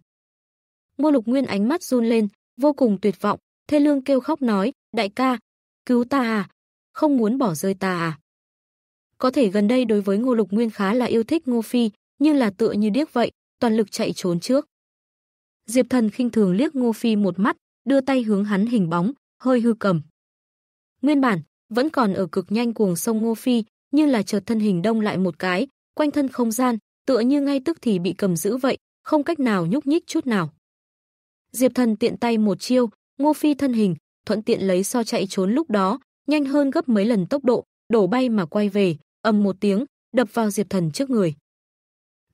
Ngô Lục Nguyên ánh mắt run lên, vô cùng tuyệt vọng, thê lương kêu khóc nói, đại ca, cứu ta à, không muốn bỏ rơi ta à. Có thể gần đây đối với Ngô Lục Nguyên khá là yêu thích Ngô Phi, nhưng là tựa như điếc vậy, toàn lực chạy trốn trước. Diệp Thần khinh thường liếc Ngô Phi một mắt, đưa tay hướng hắn hình bóng, hơi hư cầm. Nguyên bản, vẫn còn ở cực nhanh cuồng sông Ngô Phi, như là chợt thân hình đông lại một cái, quanh thân không gian, tựa như ngay tức thì bị cầm giữ vậy, không cách nào nhúc nhích chút nào. Diệp Thần tiện tay một chiêu, Ngô Phi thân hình, thuận tiện lấy so chạy trốn lúc đó, nhanh hơn gấp mấy lần tốc độ, đổ bay mà quay về, ầm một tiếng, đập vào Diệp Thần trước người.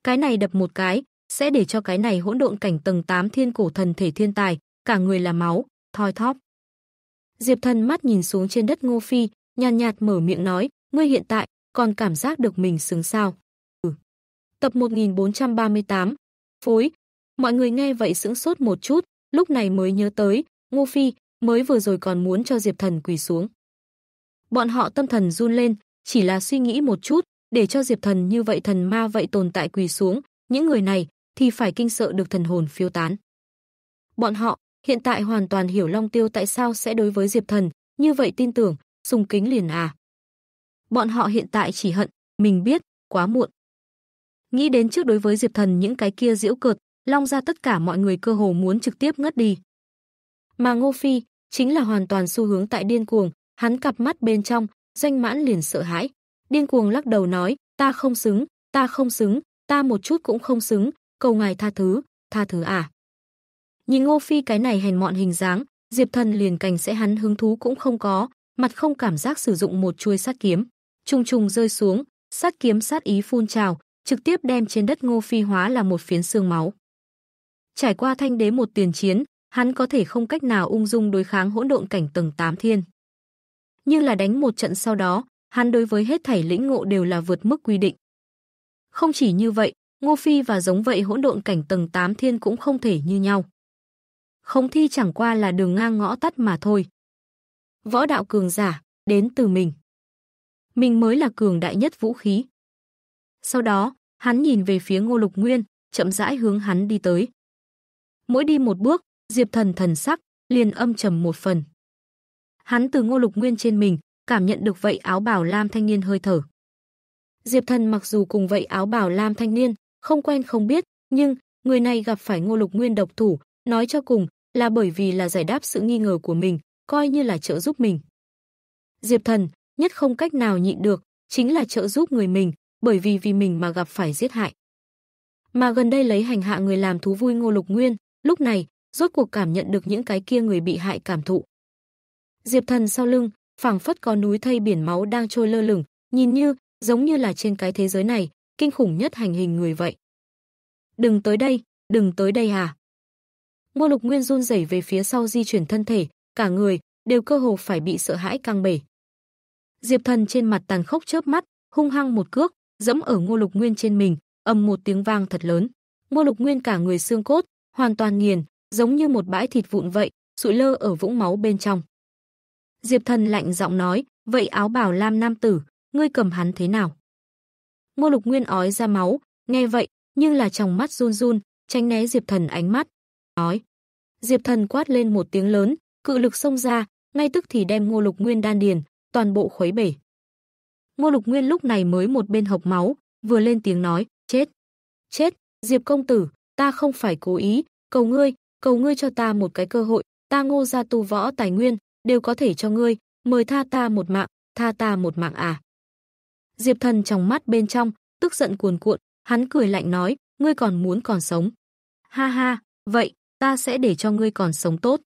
Cái này đập một cái, sẽ để cho cái này hỗn độn cảnh tầng 8 thiên cổ thần thể thiên tài, cả người là máu, thoi thóp. Diệp Thần mắt nhìn xuống trên đất Ngô Phi, nhàn nhạt, mở miệng nói, "Ngươi hiện tại còn cảm giác được mình sướng sao?" Ừ. Tập 1438. Phối. Mọi người nghe vậy sững sốt một chút, lúc này mới nhớ tới, Ngô Phi mới vừa rồi còn muốn cho Diệp Thần quỳ xuống. Bọn họ tâm thần run lên, chỉ là suy nghĩ một chút, để cho Diệp Thần như vậy thần ma vậy tồn tại quỳ xuống, những người này thì phải kinh sợ được thần hồn phiêu tán. Bọn họ hiện tại hoàn toàn hiểu Long Tiêu tại sao sẽ đối với Diệp Thần, như vậy tin tưởng, sùng kính liền à. Bọn họ hiện tại chỉ hận, mình biết, quá muộn. Nghĩ đến trước đối với Diệp Thần những cái kia diễu cợt, Long ra tất cả mọi người cơ hồ muốn trực tiếp ngất đi. Mà Ngô Phi, chính là hoàn toàn xu hướng tại điên cuồng, hắn cặp mắt bên trong, danh mãn liền sợ hãi. Điên cuồng lắc đầu nói, ta không xứng, ta không xứng, ta một chút cũng không xứng, cầu ngài tha thứ, tha thứ à. Nhìn Ngô Phi cái này hèn mọn hình dáng, Diệp Thần liền cảnh sẽ hắn hứng thú cũng không có, mặt không cảm giác sử dụng một chuôi sát kiếm, trùng trùng rơi xuống, sát kiếm sát ý phun trào, trực tiếp đem trên đất Ngô Phi hóa là một phiến xương máu. Trải qua thanh đế một tiền chiến, hắn có thể không cách nào ung dung đối kháng hỗn độn cảnh tầng 8 thiên. Nhưng là đánh một trận sau đó, hắn đối với hết thảy lĩnh ngộ đều là vượt mức quy định. Không chỉ như vậy, Ngô Phi và giống vậy hỗn độn cảnh tầng 8 thiên cũng không thể như nhau không thi chẳng qua là đường ngang ngõ tắt mà thôi. Võ đạo cường giả, đến từ mình. Mình mới là cường đại nhất vũ khí. Sau đó, hắn nhìn về phía Ngô Lục Nguyên, chậm rãi hướng hắn đi tới. Mỗi đi một bước, Diệp Thần thần sắc liền âm trầm một phần. Hắn từ Ngô Lục Nguyên trên mình cảm nhận được vậy áo bảo lam thanh niên hơi thở. Diệp Thần mặc dù cùng vậy áo bảo lam thanh niên không quen không biết, nhưng người này gặp phải Ngô Lục Nguyên độc thủ, nói cho cùng là bởi vì là giải đáp sự nghi ngờ của mình, coi như là trợ giúp mình. Diệp Thần, nhất không cách nào nhịn được, chính là trợ giúp người mình, bởi vì vì mình mà gặp phải giết hại. Mà gần đây lấy hành hạ người làm thú vui Ngô Lục Nguyên, lúc này, rốt cuộc cảm nhận được những cái kia người bị hại cảm thụ. Diệp Thần sau lưng, phảng phất có núi thây biển máu đang trôi lơ lửng, nhìn như giống như là trên cái thế giới này, kinh khủng nhất hành hình người vậy. Đừng tới đây, đừng tới đây hả? À? Ngô Lục Nguyên run rẩy về phía sau di chuyển thân thể, cả người đều cơ hồ phải bị sợ hãi căng bể. Diệp Thần trên mặt tàn khốc chớp mắt, hung hăng một cước, dẫm ở Ngô Lục Nguyên trên mình, ầm một tiếng vang thật lớn. Ngô Lục Nguyên cả người xương cốt hoàn toàn nghiền, giống như một bãi thịt vụn vậy, sụi lơ ở vũng máu bên trong. Diệp Thần lạnh giọng nói, "Vậy áo bào lam nam tử, ngươi cầm hắn thế nào?" Ngô Lục Nguyên ói ra máu, nghe vậy, nhưng là trong mắt run run, tránh né Diệp Thần ánh mắt, nói. Diệp Thần quát lên một tiếng lớn, cự lực xông ra, ngay tức thì đem Ngô Lục Nguyên đan điền toàn bộ khuấy bể. Ngô Lục Nguyên lúc này mới một bên hộc máu, vừa lên tiếng nói, "Chết! Chết, Diệp công tử, ta không phải cố ý, cầu ngươi, cầu ngươi cho ta một cái cơ hội, ta Ngô gia tu võ tài nguyên đều có thể cho ngươi, mời tha ta một mạng, tha ta một mạng à?" Diệp Thần trong mắt bên trong tức giận cuồn cuộn, hắn cười lạnh nói, "Ngươi còn muốn còn sống?" "Ha ha, vậy ta sẽ để cho ngươi còn sống tốt.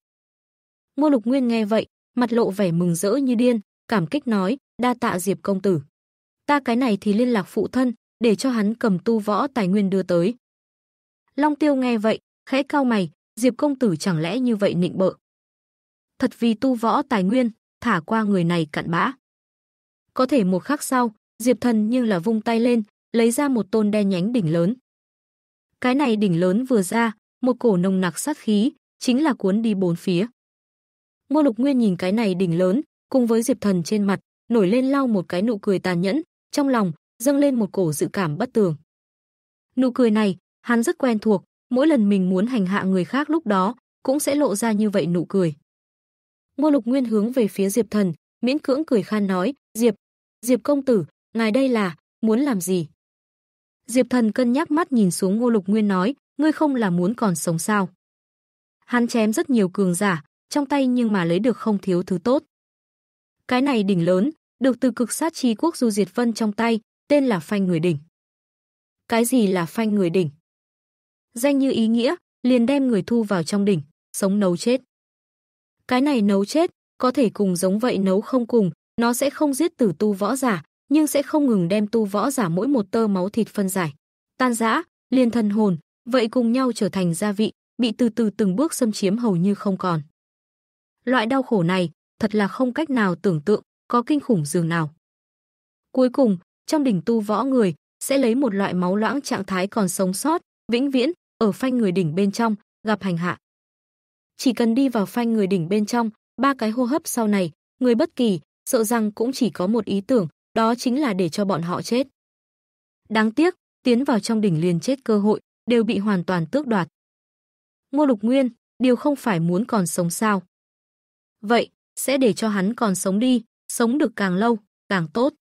Ngô Lục Nguyên nghe vậy, mặt lộ vẻ mừng rỡ như điên, cảm kích nói, đa tạ Diệp công tử. Ta cái này thì liên lạc phụ thân, để cho hắn cầm tu võ tài nguyên đưa tới. Long Tiêu nghe vậy, khẽ cao mày, Diệp công tử chẳng lẽ như vậy nịnh bợ. Thật vì tu võ tài nguyên, thả qua người này cặn bã. Có thể một khắc sau, Diệp thần nhưng là vung tay lên, lấy ra một tôn đe nhánh đỉnh lớn. Cái này đỉnh lớn vừa ra, một cổ nồng nặc sát khí, chính là cuốn đi bốn phía. Ngô Lục Nguyên nhìn cái này đỉnh lớn, cùng với Diệp Thần trên mặt, nổi lên lau một cái nụ cười tàn nhẫn, trong lòng dâng lên một cổ dự cảm bất tường. Nụ cười này, hắn rất quen thuộc, mỗi lần mình muốn hành hạ người khác lúc đó, cũng sẽ lộ ra như vậy nụ cười. Ngô Lục Nguyên hướng về phía Diệp Thần, miễn cưỡng cười khan nói, "Diệp, Diệp công tử, ngài đây là muốn làm gì?" Diệp Thần cân nhắc mắt nhìn xuống Ngô Lục Nguyên nói, ngươi không là muốn còn sống sao? Hắn chém rất nhiều cường giả, trong tay nhưng mà lấy được không thiếu thứ tốt. Cái này đỉnh lớn, được từ cực sát chi quốc Du Diệt Vân trong tay, tên là phanh người đỉnh. Cái gì là phanh người đỉnh? Danh như ý nghĩa, liền đem người thu vào trong đỉnh, sống nấu chết. Cái này nấu chết, có thể cùng giống vậy nấu không cùng, nó sẽ không giết tử tu võ giả, nhưng sẽ không ngừng đem tu võ giả mỗi một tơ máu thịt phân giải. Tan rã, liền thân hồn, vậy cùng nhau trở thành gia vị, bị từ từ từng bước xâm chiếm hầu như không còn. Loại đau khổ này, thật là không cách nào tưởng tượng, có kinh khủng dường nào. Cuối cùng, trong đỉnh tu võ người, sẽ lấy một loại máu loãng trạng thái còn sống sót, vĩnh viễn, ở phanh người đỉnh bên trong, gặp hành hạ. Chỉ cần đi vào phanh người đỉnh bên trong, ba cái hô hấp sau này, người bất kỳ, sợ rằng cũng chỉ có một ý tưởng, đó chính là để cho bọn họ chết. Đáng tiếc, tiến vào trong đỉnh liền chết cơ hội, đều bị hoàn toàn tước đoạt. Ngô Lục Nguyên, điều không phải muốn còn sống sao? Vậy, sẽ để cho hắn còn sống đi, sống được càng lâu, càng tốt.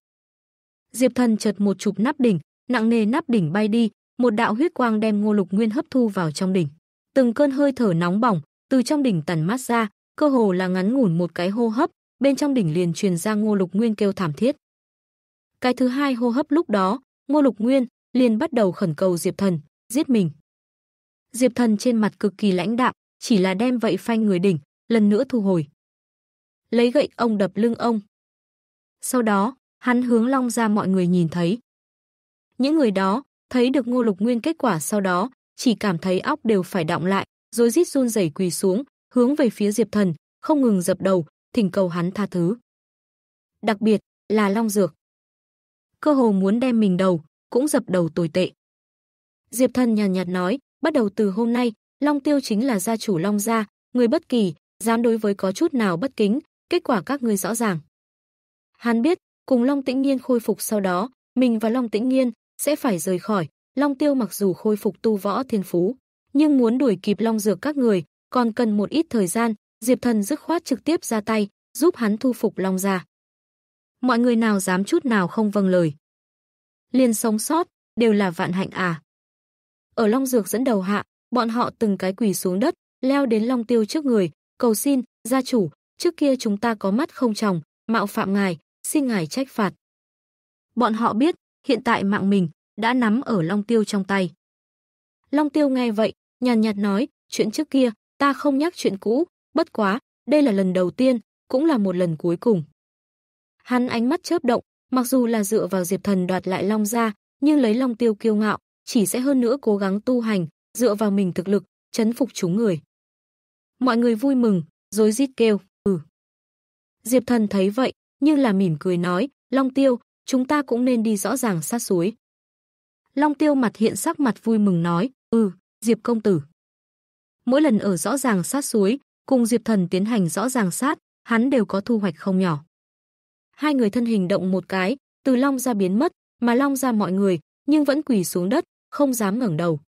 Diệp Thần chợt một chụp nắp đỉnh, nặng nề nắp đỉnh bay đi, một đạo huyết quang đem Ngô Lục Nguyên hấp thu vào trong đỉnh. Từng cơn hơi thở nóng bỏng từ trong đỉnh tản mát ra, cơ hồ là ngắn ngủn một cái hô hấp, bên trong đỉnh liền truyền ra Ngô Lục Nguyên kêu thảm thiết. Cái thứ hai hô hấp lúc đó, Ngô Lục Nguyên liền bắt đầu khẩn cầu Diệp Thần, giết mình. Diệp Thần trên mặt cực kỳ lãnh đạm, chỉ là đem vậy phanh người đỉnh, lần nữa thu hồi. Lấy gậy ông đập lưng ông. Sau đó, hắn hướng Long ra mọi người nhìn thấy. Những người đó, thấy được Ngô Lục Nguyên kết quả sau đó, chỉ cảm thấy óc đều phải động lại, rồi rít run rẩy quỳ xuống, hướng về phía Diệp Thần, không ngừng dập đầu, thỉnh cầu hắn tha thứ. Đặc biệt là Long Dược. Cơ hồ muốn đem mình đầu, cũng dập đầu tồi tệ. Diệp Thần nhàn nhạt nói, bắt đầu từ hôm nay, Long Tiêu chính là gia chủ Long gia, người bất kỳ, dám đối với có chút nào bất kính, kết quả các người rõ ràng. Hắn biết, cùng Long Tĩnh Nhiên khôi phục sau đó, mình và Long Tĩnh Nhiên sẽ phải rời khỏi, Long Tiêu mặc dù khôi phục tu võ thiên phú, nhưng muốn đuổi kịp Long Dược các người, còn cần một ít thời gian, Diệp Thần dứt khoát trực tiếp ra tay, giúp hắn thu phục Long gia. Mọi người nào dám chút nào không vâng lời. Liên sống sót, đều là vạn hạnh à. Ở Long Dược dẫn đầu hạ, bọn họ từng cái quỳ xuống đất, leo đến Long Tiêu trước người, cầu xin, gia chủ, trước kia chúng ta có mắt không tròng, mạo phạm ngài, xin ngài trách phạt. Bọn họ biết, hiện tại mạng mình đã nắm ở Long Tiêu trong tay. Long Tiêu nghe vậy, nhàn nhạt nói, chuyện trước kia, ta không nhắc chuyện cũ, bất quá, đây là lần đầu tiên, cũng là một lần cuối cùng. Hắn ánh mắt chớp động, mặc dù là dựa vào Diệp Thần đoạt lại Long gia, nhưng lấy Long Tiêu kiêu ngạo, chỉ sẽ hơn nữa cố gắng tu hành, dựa vào mình thực lực, chấn phục chúng người. Mọi người vui mừng, rối rít kêu, "Ừ." Diệp Thần thấy vậy, như là mỉm cười nói, "Long Tiêu, chúng ta cũng nên đi rõ ràng sát suối." Long Tiêu mặt hiện sắc mặt vui mừng nói, "Ừ, Diệp công tử." Mỗi lần ở rõ ràng sát suối, cùng Diệp Thần tiến hành rõ ràng sát, hắn đều có thu hoạch không nhỏ. Hai người thân hình động một cái, từ Long ra biến mất, mà Long ra mọi người, nhưng vẫn quỳ xuống đất, không dám ngẩng đầu.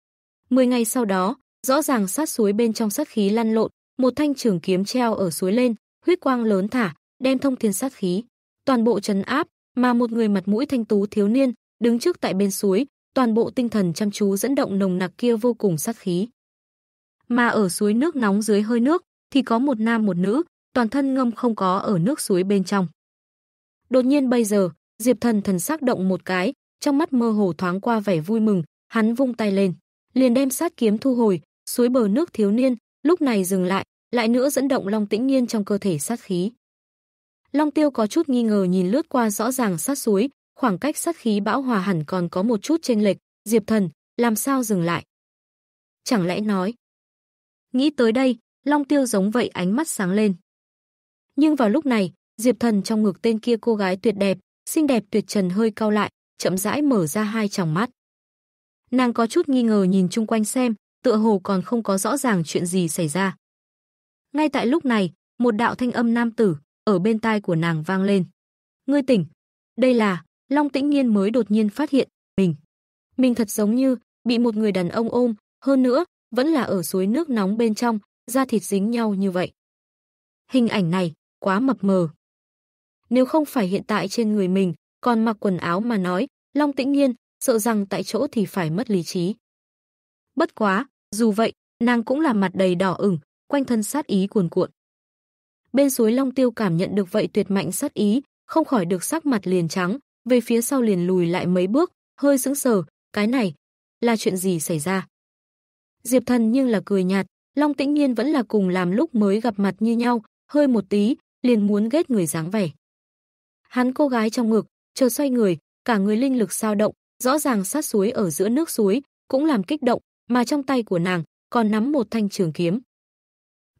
Mười ngày sau đó, rõ ràng sát suối bên trong sát khí lăn lộn, một thanh trường kiếm treo ở suối lên, huyết quang lớn thả, đem thông thiên sát khí, toàn bộ trấn áp, mà một người mặt mũi thanh tú thiếu niên, đứng trước tại bên suối, toàn bộ tinh thần chăm chú dẫn động nồng nặc kia vô cùng sát khí. Mà ở suối nước nóng dưới hơi nước thì có một nam một nữ, toàn thân ngâm không có ở nước suối bên trong. Đột nhiên bây giờ, Diệp Thần thần sắc động một cái, trong mắt mơ hồ thoáng qua vẻ vui mừng, Hắn vung tay lên, liền đem sát kiếm thu hồi, suối bờ nước thiếu niên, lúc này dừng lại, lại nữa dẫn động Long Tĩnh Nhiên trong cơ thể sát khí. Long Tiêu có chút nghi ngờ nhìn lướt qua rõ ràng sát suối, khoảng cách sát khí bão hòa hẳn còn có một chút chênh lệch, Diệp Thần, làm sao dừng lại? Chẳng lẽ nói? Nghĩ tới đây, Long Tiêu giống vậy ánh mắt sáng lên. Nhưng vào lúc này, Diệp Thần trong ngực tên kia cô gái tuyệt đẹp, xinh đẹp tuyệt trần hơi cao lại, chậm rãi mở ra hai tròng mắt. Nàng có chút nghi ngờ nhìn chung quanh xem, tựa hồ còn không có rõ ràng chuyện gì xảy ra. Ngay tại lúc này, một đạo thanh âm nam tử ở bên tai của nàng vang lên. "Ngươi tỉnh." Đây là Long Tĩnh Nghiên mới đột nhiên phát hiện mình. Mình thật giống như bị một người đàn ông ôm, hơn nữa vẫn là ở suối nước nóng bên trong, da thịt dính nhau như vậy. Hình ảnh này quá mập mờ. Nếu không phải hiện tại trên người mình còn mặc quần áo mà nói, Long Tĩnh Nghiên sợ rằng tại chỗ thì phải mất lý trí. Bất quá, dù vậy, nàng cũng là mặt đầy đỏ ửng, quanh thân sát ý cuồn cuộn. Bên suối Long Tiêu cảm nhận được vậy tuyệt mạnh sát ý, không khỏi được sắc mặt liền trắng, về phía sau liền lùi lại mấy bước, hơi sững sờ, cái này là chuyện gì xảy ra? Diệp Thần nhưng là cười nhạt, Long Tĩnh Nhiên vẫn là cùng làm lúc mới gặp mặt như nhau, hơi một tí, liền muốn ghét người dáng vẻ. Hắn cô gái trong ngực, chờ xoay người, cả người linh lực sao động, rõ ràng sát suối ở giữa nước suối, cũng làm kích động, mà trong tay của nàng còn nắm một thanh trường kiếm.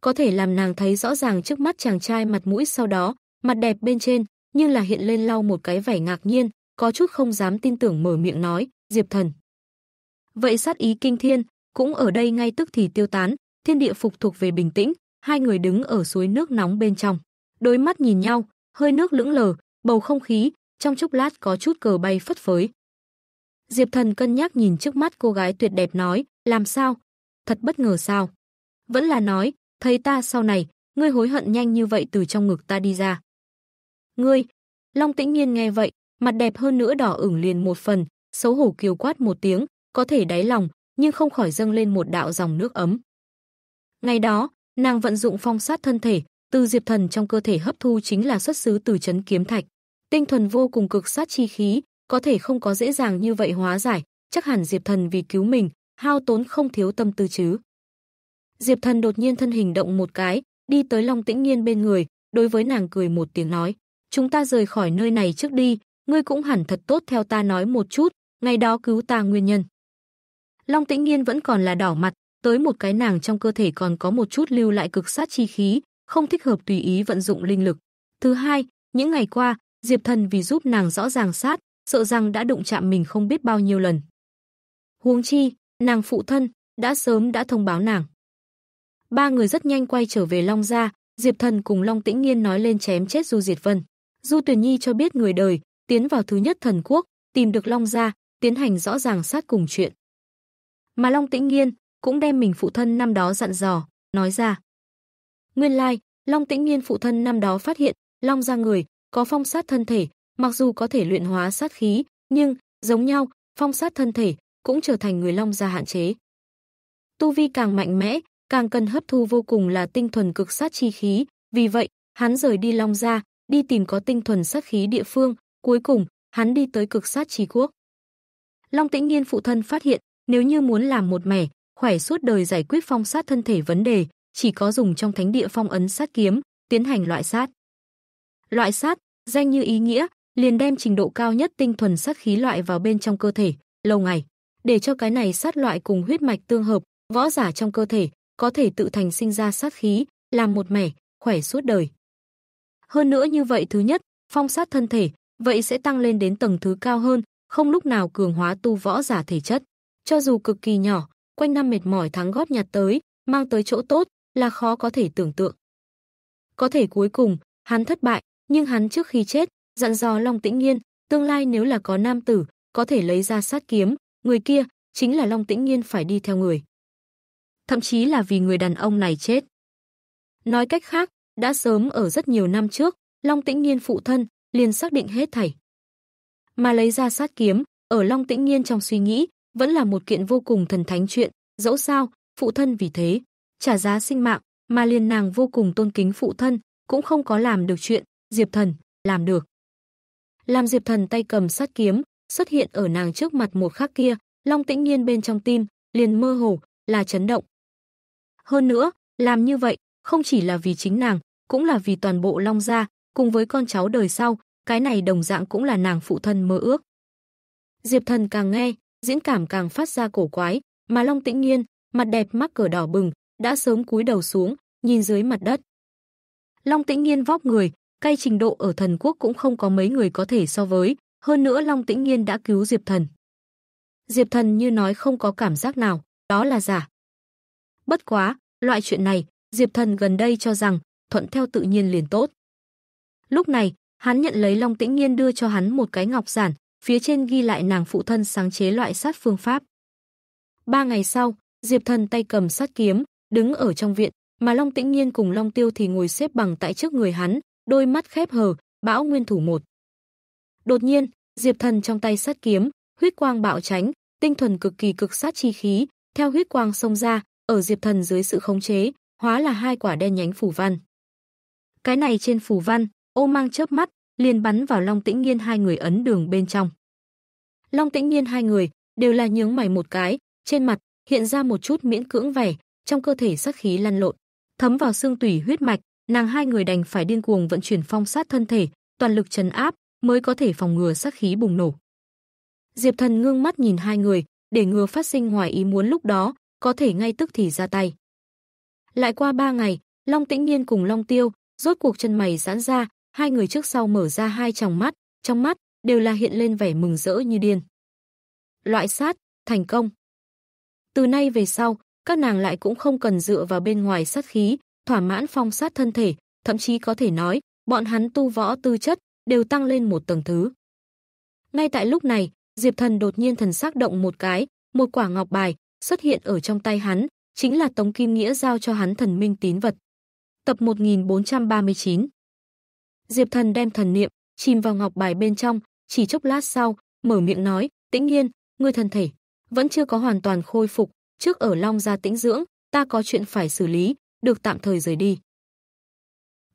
Có thể làm nàng thấy rõ ràng trước mắt chàng trai mặt mũi sau đó, mặt đẹp bên trên, như là hiện lên lau một cái vẻ ngạc nhiên, có chút không dám tin tưởng mở miệng nói, Diệp Thần. Vậy sát ý kinh thiên, cũng ở đây ngay tức thì tiêu tán, thiên địa phục thuộc về bình tĩnh, hai người đứng ở suối nước nóng bên trong. Đôi mắt nhìn nhau, hơi nước lững lờ, bầu không khí, trong chốc lát có chút cờ bay phất phới, Diệp Thần cân nhắc nhìn trước mắt cô gái tuyệt đẹp nói, làm sao? Thật bất ngờ sao? Vẫn là nói, thấy ta sau này, ngươi hối hận nhanh như vậy từ trong ngực ta đi ra. Ngươi, Long Tĩnh Nhiên nghe vậy, mặt đẹp hơn nữa đỏ ửng liền một phần, xấu hổ kiều quát một tiếng, có thể đáy lòng, nhưng không khỏi dâng lên một đạo dòng nước ấm. Ngày đó, nàng vận dụng phong sát thân thể, từ diệp thần trong cơ thể hấp thu chính là xuất xứ từ chấn kiếm thạch, tinh thuần vô cùng cực sát chi khí, có thể không có dễ dàng như vậy hóa giải, chắc hẳn Diệp Thần vì cứu mình, hao tốn không thiếu tâm tư chứ. Diệp Thần đột nhiên thân hình động một cái, đi tới Long Tĩnh Nhiên bên người, đối với nàng cười một tiếng nói, "Chúng ta rời khỏi nơi này trước đi, ngươi cũng hẳn thật tốt theo ta nói một chút, ngày đó cứu ta nguyên nhân." Long Tĩnh Nhiên vẫn còn là đỏ mặt, tới một cái nàng trong cơ thể còn có một chút lưu lại cực sát chi khí, không thích hợp tùy ý vận dụng linh lực. Thứ hai, những ngày qua, Diệp Thần vì giúp nàng rõ ràng sát, sợ rằng đã đụng chạm mình không biết bao nhiêu lần. Huống chi, nàng phụ thân đã sớm đã thông báo nàng. Ba người rất nhanh quay trở về Long gia, Diệp Thần cùng Long Tĩnh Nghiên nói lên chém chết Du Diệt Vân. Du Tuyền Nhi cho biết người đời tiến vào thứ nhất thần quốc, tìm được Long gia, tiến hành rõ ràng sát cùng chuyện. Mà Long Tĩnh Nghiên cũng đem mình phụ thân năm đó dặn dò, nói ra. Nguyên lai, Long Tĩnh Nghiên phụ thân năm đó phát hiện Long gia người có phong sát thân thể, Mặc dù có thể luyện hóa sát khí, nhưng giống nhau, phong sát thân thể cũng trở thành người long gia hạn chế. Tu vi càng mạnh mẽ, càng cần hấp thu vô cùng là tinh thuần cực sát chi khí, vì vậy, hắn rời đi long gia, đi tìm có tinh thuần sát khí địa phương, cuối cùng, hắn đi tới cực sát chi quốc. Long Tĩnh Nghiên phụ thân phát hiện, nếu như muốn làm một mẻ, khỏe suốt đời giải quyết phong sát thân thể vấn đề, chỉ có dùng trong thánh địa phong ấn sát kiếm, tiến hành loại sát. Loại sát, danh như ý nghĩa, liền đem trình độ cao nhất tinh thuần sát khí loại vào bên trong cơ thể, lâu ngày, để cho cái này sát loại cùng huyết mạch tương hợp, võ giả trong cơ thể có thể tự thành sinh ra sát khí, làm một mẻ, khỏe suốt đời. Hơn nữa như vậy thứ nhất, phong sát thân thể, vậy sẽ tăng lên đến tầng thứ cao hơn, không lúc nào cường hóa tu võ giả thể chất. Cho dù cực kỳ nhỏ, quanh năm mệt mỏi tháng gót nhặt tới, mang tới chỗ tốt là khó có thể tưởng tượng. Có thể cuối cùng, hắn thất bại, nhưng hắn trước khi chết dặn dò Long Tĩnh Nghiên, tương lai nếu là có nam tử, có thể lấy ra sát kiếm, người kia chính là Long Tĩnh Nghiên phải đi theo người. Thậm chí là vì người đàn ông này chết. Nói cách khác, đã sớm ở rất nhiều năm trước, Long Tĩnh Nghiên phụ thân liền xác định hết thảy. Mà lấy ra sát kiếm, ở Long Tĩnh Nghiên trong suy nghĩ, vẫn là một kiện vô cùng thần thánh chuyện, dẫu sao, phụ thân vì thế, trả giá sinh mạng, mà liền nàng vô cùng tôn kính phụ thân, cũng không có làm được chuyện, Diệp Thần làm được làm Diệp Thần tay cầm sát kiếm, xuất hiện ở nàng trước mặt một khắc kia, Long Tĩnh Nhiên bên trong tim liền mơ hồ là chấn động. Hơn nữa, làm như vậy không chỉ là vì chính nàng, cũng là vì toàn bộ Long gia, cùng với con cháu đời sau, cái này đồng dạng cũng là nàng phụ thân mơ ước. Diệp Thần càng nghe, diễn cảm càng phát ra cổ quái, mà Long Tĩnh Nhiên, mặt đẹp mắc cờ đỏ bừng, đã sớm cúi đầu xuống, nhìn dưới mặt đất. Long Tĩnh Nhiên vóc người cay trình độ ở thần quốc cũng không có mấy người có thể so với, hơn nữa Long Tĩnh Nhiên đã cứu Diệp Thần. Diệp Thần như nói không có cảm giác nào, đó là giả. Bất quá, loại chuyện này, Diệp Thần gần đây cho rằng, thuận theo tự nhiên liền tốt. Lúc này, hắn nhận lấy Long Tĩnh Nhiên đưa cho hắn một cái ngọc giản, phía trên ghi lại nàng phụ thân sáng chế loại sát phương pháp. Ba ngày sau, Diệp Thần tay cầm sát kiếm, đứng ở trong viện, mà Long Tĩnh Nhiên cùng Long Tiêu thì ngồi xếp bằng tại trước người hắn, đôi mắt khép hờ, bão nguyên thủ một. Đột nhiên, Diệp Thần trong tay sát kiếm, huyết quang bạo tránh, tinh thuần cực kỳ cực sát chi khí, theo huyết quang xông ra, ở Diệp Thần dưới sự khống chế, hóa là hai quả đen nhánh phủ văn. Cái này trên phủ văn, ô mang chớp mắt, liền bắn vào Long Tĩnh Nghiên hai người ấn đường bên trong. Long Tĩnh Nghiên hai người đều là nhướng mày một cái, trên mặt hiện ra một chút miễn cưỡng vẻ, trong cơ thể sát khí lăn lộn, thấm vào xương tủy huyết mạch, nàng hai người đành phải điên cuồng vận chuyển phong sát thân thể, toàn lực trấn áp mới có thể phòng ngừa sát khí bùng nổ. Diệp Thần ngương mắt nhìn hai người, để ngừa phát sinh ngoài ý muốn lúc đó, có thể ngay tức thì ra tay. Lại qua ba ngày, Long Tĩnh Niên cùng Long Tiêu, rốt cuộc chân mày giãn ra, hai người trước sau mở ra hai tròng mắt, trong mắt đều là hiện lên vẻ mừng rỡ như điên. Loại sát, thành công. Từ nay về sau, các nàng lại cũng không cần dựa vào bên ngoài sát khí, thỏa mãn phong sát thân thể, thậm chí có thể nói, bọn hắn tu võ tư chất đều tăng lên một tầng thứ. Ngay tại lúc này, Diệp Thần đột nhiên thần sắc động một cái, một quả ngọc bài xuất hiện ở trong tay hắn, chính là Tống Kim Nghĩa giao cho hắn thần minh tín vật. Tập 1439. Diệp Thần đem thần niệm chìm vào ngọc bài bên trong, chỉ chốc lát sau, mở miệng nói, "Tĩnh Nhiên, ngươi thân thể vẫn chưa có hoàn toàn khôi phục, trước ở Long gia tĩnh dưỡng, ta có chuyện phải xử lý, được tạm thời rời đi.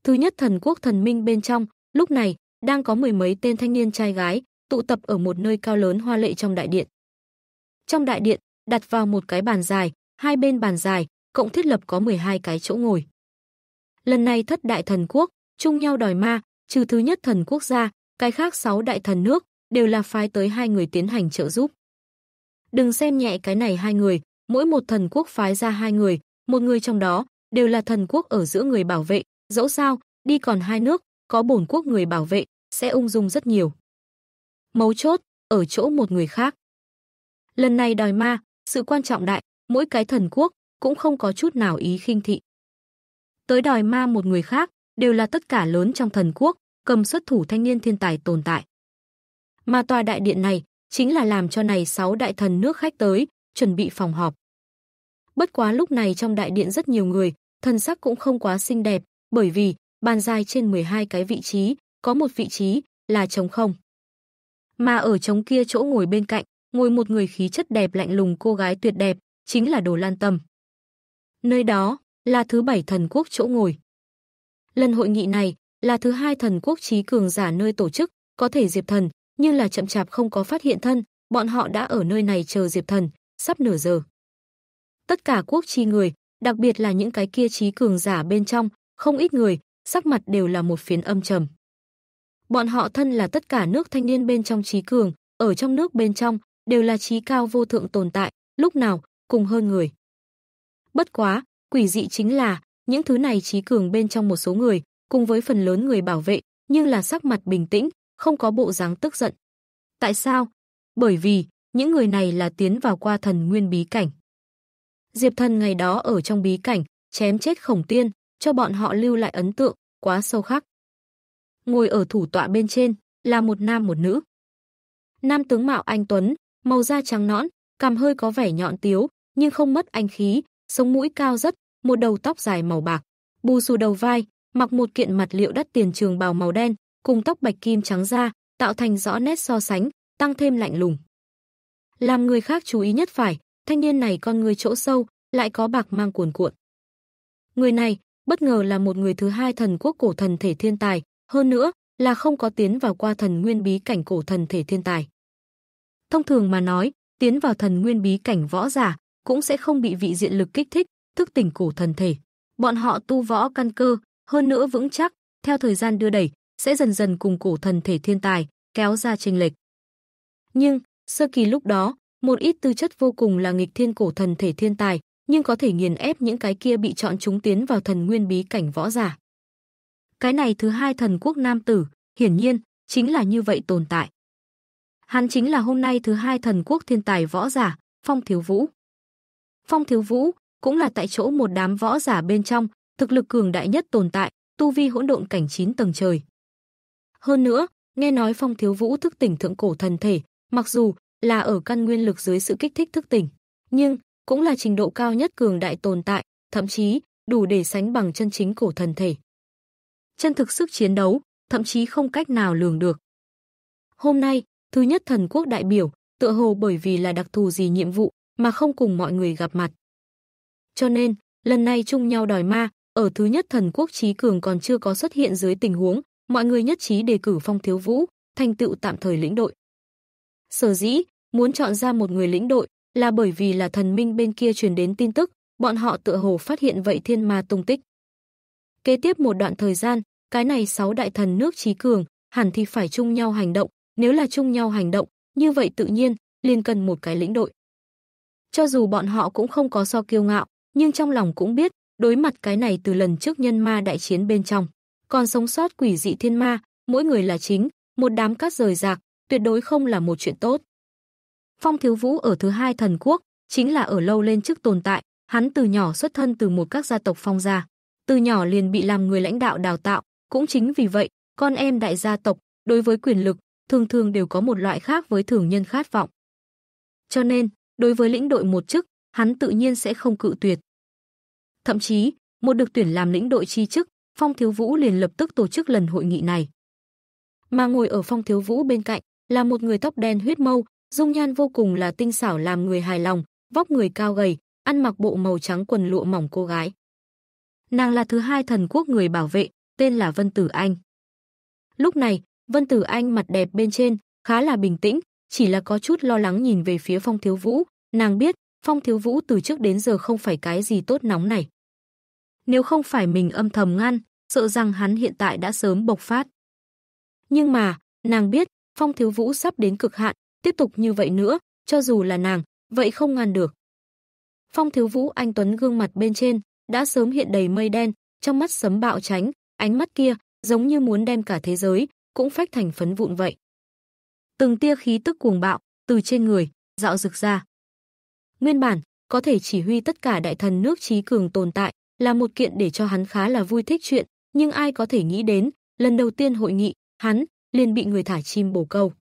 Thứ nhất thần quốc thần minh bên trong, lúc này đang có mười mấy tên thanh niên trai gái tụ tập ở một nơi cao lớn hoa lệ trong đại điện. Trong đại điện, đặt vào một cái bàn dài, hai bên bàn dài, cộng thiết lập có 12 cái chỗ ngồi. Lần này thất đại thần quốc, chung nhau đòi ma, trừ thứ nhất thần quốc ra, cái khác sáu đại thần nước, đều là phái tới hai người tiến hành trợ giúp. Đừng xem nhẹ cái này hai người, mỗi một thần quốc phái ra hai người, một người trong đó đều là thần quốc ở giữa người bảo vệ, dẫu sao, đi còn hai nước, có bổn quốc người bảo vệ, sẽ ung dung rất nhiều. Mấu chốt, ở chỗ một người khác. Lần này đòi ma, sự quan trọng đại, mỗi cái thần quốc cũng không có chút nào ý khinh thị. Tới đòi ma một người khác, đều là tất cả lớn trong thần quốc, cầm xuất thủ thanh niên thiên tài tồn tại. Mà tòa đại điện này, chính là làm cho này sáu đại thần nước khách tới, chuẩn bị phòng họp. Bất quá lúc này trong đại điện rất nhiều người, thân sắc cũng không quá xinh đẹp, bởi vì bàn dài trên 12 cái vị trí, có một vị trí là trống không. Mà ở trống kia chỗ ngồi bên cạnh, ngồi một người khí chất đẹp lạnh lùng cô gái tuyệt đẹp, chính là Đồ Lan Tâm. Nơi đó là thứ bảy thần quốc chỗ ngồi. Lần hội nghị này là thứ hai thần quốc trí cường giả nơi tổ chức, có thể Diệp Thần, nhưng là chậm chạp không có phát hiện thân, bọn họ đã ở nơi này chờ Diệp Thần, sắp nửa giờ tất cả quốc chi người, đặc biệt là những cái kia trí cường giả bên trong, không ít người, sắc mặt đều là một phiến âm trầm. Bọn họ thân là tất cả nước thanh niên bên trong trí cường, ở trong nước bên trong, đều là trí cao vô thượng tồn tại, lúc nào, cùng hơn người. Bất quá, quỷ dị chính là, những thứ này trí cường bên trong một số người, cùng với phần lớn người bảo vệ, nhưng là sắc mặt bình tĩnh, không có bộ dáng tức giận. Tại sao? Bởi vì, những người này là tiến vào qua thần nguyên bí cảnh. Diệp Thần ngày đó ở trong bí cảnh, chém chết khổng tiên, cho bọn họ lưu lại ấn tượng, quá sâu khắc. Ngồi ở thủ tọa bên trên, là một nam một nữ. Nam tướng mạo anh Tuấn, màu da trắng nõn, cằm hơi có vẻ nhọn tiếu, nhưng không mất anh khí, sống mũi cao rất, một đầu tóc dài màu bạc, bù xù đầu vai, mặc một kiện mặt liệu đắt tiền trường bào màu đen, cùng tóc bạch kim trắng da, tạo thành rõ nét so sánh, tăng thêm lạnh lùng. Làm người khác chú ý nhất phải, thanh niên này con người chỗ sâu, lại có bạc mang cuồn cuộn. Người này, bất ngờ là một người thứ hai thần quốc cổ thần thể thiên tài, hơn nữa là không có tiến vào qua thần nguyên bí cảnh cổ thần thể thiên tài. Thông thường mà nói, tiến vào thần nguyên bí cảnh võ giả cũng sẽ không bị vị diện lực kích thích, thức tỉnh cổ thần thể. Bọn họ tu võ căn cơ, hơn nữa vững chắc, theo thời gian đưa đẩy, sẽ dần dần cùng cổ thần thể thiên tài kéo ra chênh lệch. Nhưng, sơ kỳ lúc đó, một ít tư chất vô cùng là nghịch thiên cổ thần thể thiên tài, nhưng có thể nghiền ép những cái kia bị chọn chúng tiến vào thần nguyên bí cảnh võ giả. Cái này thứ hai thần quốc nam tử, hiển nhiên chính là như vậy tồn tại. Hắn chính là hôm nay thứ hai thần quốc thiên tài võ giả, Phong Thiếu Vũ. Phong Thiếu Vũ cũng là tại chỗ một đám võ giả bên trong, thực lực cường đại nhất tồn tại, tu vi hỗn độn cảnh 9 tầng trời. Hơn nữa, nghe nói Phong Thiếu Vũ thức tỉnh thượng cổ thần thể, mặc dù là ở căn nguyên lực dưới sự kích thích thức tỉnh, nhưng cũng là trình độ cao nhất cường đại tồn tại, thậm chí đủ để sánh bằng chân chính cổ thần thể. Chân thực sức chiến đấu, thậm chí không cách nào lường được. Hôm nay, thứ nhất thần quốc đại biểu, tựa hồ bởi vì là đặc thù gì nhiệm vụ mà không cùng mọi người gặp mặt. Cho nên, lần này chung nhau đòi ma, ở thứ nhất thần quốc trí cường còn chưa có xuất hiện dưới tình huống, mọi người nhất trí đề cử Phong Thiếu Vũ thành tựu tạm thời lĩnh đội. Sở dĩ muốn chọn ra một người lĩnh đội là bởi vì là thần minh bên kia truyền đến tin tức, bọn họ tựa hồ phát hiện vậy thiên ma tung tích. Kế tiếp một đoạn thời gian, cái này sáu đại thần nước trí cường, hẳn thì phải chung nhau hành động, nếu là chung nhau hành động, như vậy tự nhiên liền cần một cái lĩnh đội. Cho dù bọn họ cũng không có so kiêu ngạo, nhưng trong lòng cũng biết, đối mặt cái này từ lần trước nhân ma đại chiến bên trong, còn sống sót quỷ dị thiên ma, mỗi người là chính, một đám cát rời rạc, tuyệt đối không là một chuyện tốt. Phong Thiếu Vũ ở thứ hai thần quốc, chính là ở lâu lên chức tồn tại, hắn từ nhỏ xuất thân từ một các gia tộc phong gia, từ nhỏ liền bị làm người lãnh đạo đào tạo, cũng chính vì vậy, con em đại gia tộc đối với quyền lực thường thường đều có một loại khác với thường nhân khát vọng. Cho nên, đối với lĩnh đội một chức, hắn tự nhiên sẽ không cự tuyệt. Thậm chí, một được tuyển làm lĩnh đội chi chức, Phong Thiếu Vũ liền lập tức tổ chức lần hội nghị này. Mà ngồi ở Phong Thiếu Vũ bên cạnh, là một người tóc đen huyết mâu, dung nhan vô cùng là tinh xảo làm người hài lòng, vóc người cao gầy, ăn mặc bộ màu trắng quần lụa mỏng cô gái. Nàng là thứ hai thần quốc người bảo vệ, tên là Vân Tử Anh. Lúc này, Vân Tử Anh mặt đẹp bên trên, khá là bình tĩnh, chỉ là có chút lo lắng nhìn về phía Phong Thiếu Vũ, nàng biết, Phong Thiếu Vũ từ trước đến giờ không phải cái gì tốt nóng này. Nếu không phải mình âm thầm ngăn, sợ rằng hắn hiện tại đã sớm bộc phát. Nhưng mà, nàng biết, Phong Thiếu Vũ sắp đến cực hạn, tiếp tục như vậy nữa, cho dù là nàng, vậy không ngăn được. Phong Thiếu Vũ anh tuấn gương mặt bên trên đã sớm hiện đầy mây đen, trong mắt sấm bạo tránh, ánh mắt kia giống như muốn đem cả thế giới cũng phách thành phấn vụn vậy. Từng tia khí tức cuồng bạo từ trên người dạo rực ra. Nguyên bản có thể chỉ huy tất cả đại thần nước trí cường tồn tại là một kiện để cho hắn khá là vui thích chuyện, nhưng ai có thể nghĩ đến, lần đầu tiên hội nghị, hắn liền bị người thả chim bồ câu.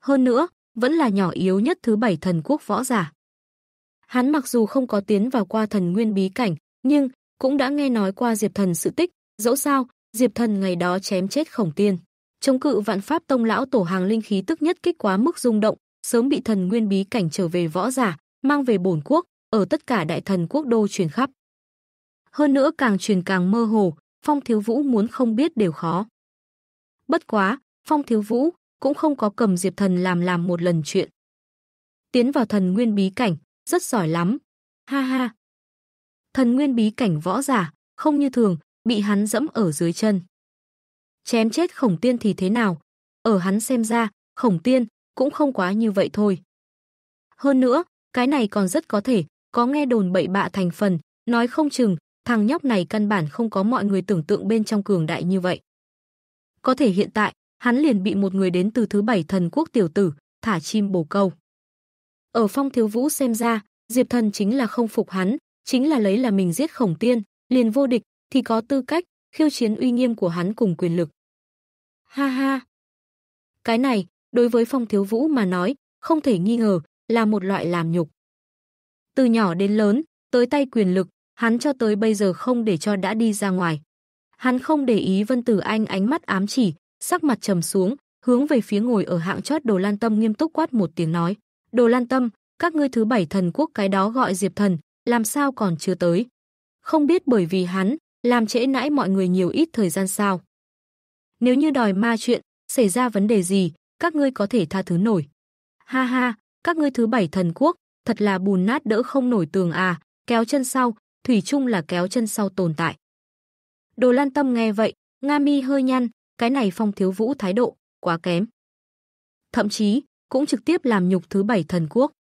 Hơn nữa, vẫn là nhỏ yếu nhất thứ bảy thần quốc võ giả. Hắn mặc dù không có tiến vào qua thần nguyên bí cảnh, nhưng cũng đã nghe nói qua Diệp Thần sự tích, dẫu sao, Diệp Thần ngày đó chém chết Khổng Tiên, chống cự vạn pháp tông lão tổ hàng linh khí tức nhất kích quá mức rung động, sớm bị thần nguyên bí cảnh trở về võ giả, mang về bổn quốc, ở tất cả đại thần quốc đô truyền khắp. Hơn nữa càng truyền càng mơ hồ, Phong Thiếu Vũ muốn không biết đều khó. Bất quá, Phong Thiếu Vũ cũng không có cầm Diệp Thần làm làm một lần chuyện. Tiến vào thần nguyên bí cảnh, rất giỏi lắm. Ha ha. Thần nguyên bí cảnh võ giả, không như thường, bị hắn dẫm ở dưới chân. Chém chết khổng tiên thì thế nào? Ở hắn xem ra, khổng tiên cũng không quá như vậy thôi. Hơn nữa, cái này còn rất có thể, có nghe đồn bậy bạ thành phần, nói không chừng, thằng nhóc này căn bản không có mọi người tưởng tượng bên trong cường đại như vậy. Có thể hiện tại, hắn liền bị một người đến từ thứ bảy thần quốc tiểu tử, thả chim bồ câu. Ở phong thiếu vũ xem ra, Diệp thần chính là không phục hắn, chính là lấy là mình giết khổng tiên, liền vô địch, thì có tư cách, khiêu chiến uy nghiêm của hắn cùng quyền lực. Ha ha! Cái này, đối với phong thiếu vũ mà nói, không thể nghi ngờ, là một loại làm nhục. Từ nhỏ đến lớn, tới tay quyền lực, hắn cho tới bây giờ không để cho đã đi ra ngoài. Hắn không để ý Vân Tử Anh ánh mắt ám chỉ, sắc mặt trầm xuống, hướng về phía ngồi ở hạng chót Đồ Lan Tâm nghiêm túc quát một tiếng nói: "Đồ Lan Tâm, các ngươi thứ bảy thần quốc cái đó gọi Diệp Thần, làm sao còn chưa tới? Không biết bởi vì hắn, làm trễ nãi mọi người nhiều ít thời gian sao? Nếu như đòi ma chuyện, xảy ra vấn đề gì, các ngươi có thể tha thứ nổi. Ha ha, các ngươi thứ bảy thần quốc, thật là bùn nát đỡ không nổi tường à, kéo chân sau, thủy chung là kéo chân sau tồn tại. Đồ Lan Tâm nghe vậy, Nga Mi hơi nhăn, cái này Phong Thiếu Vũ thái độ quá kém. Thậm chí, cũng trực tiếp làm nhục thứ bảy thần quốc.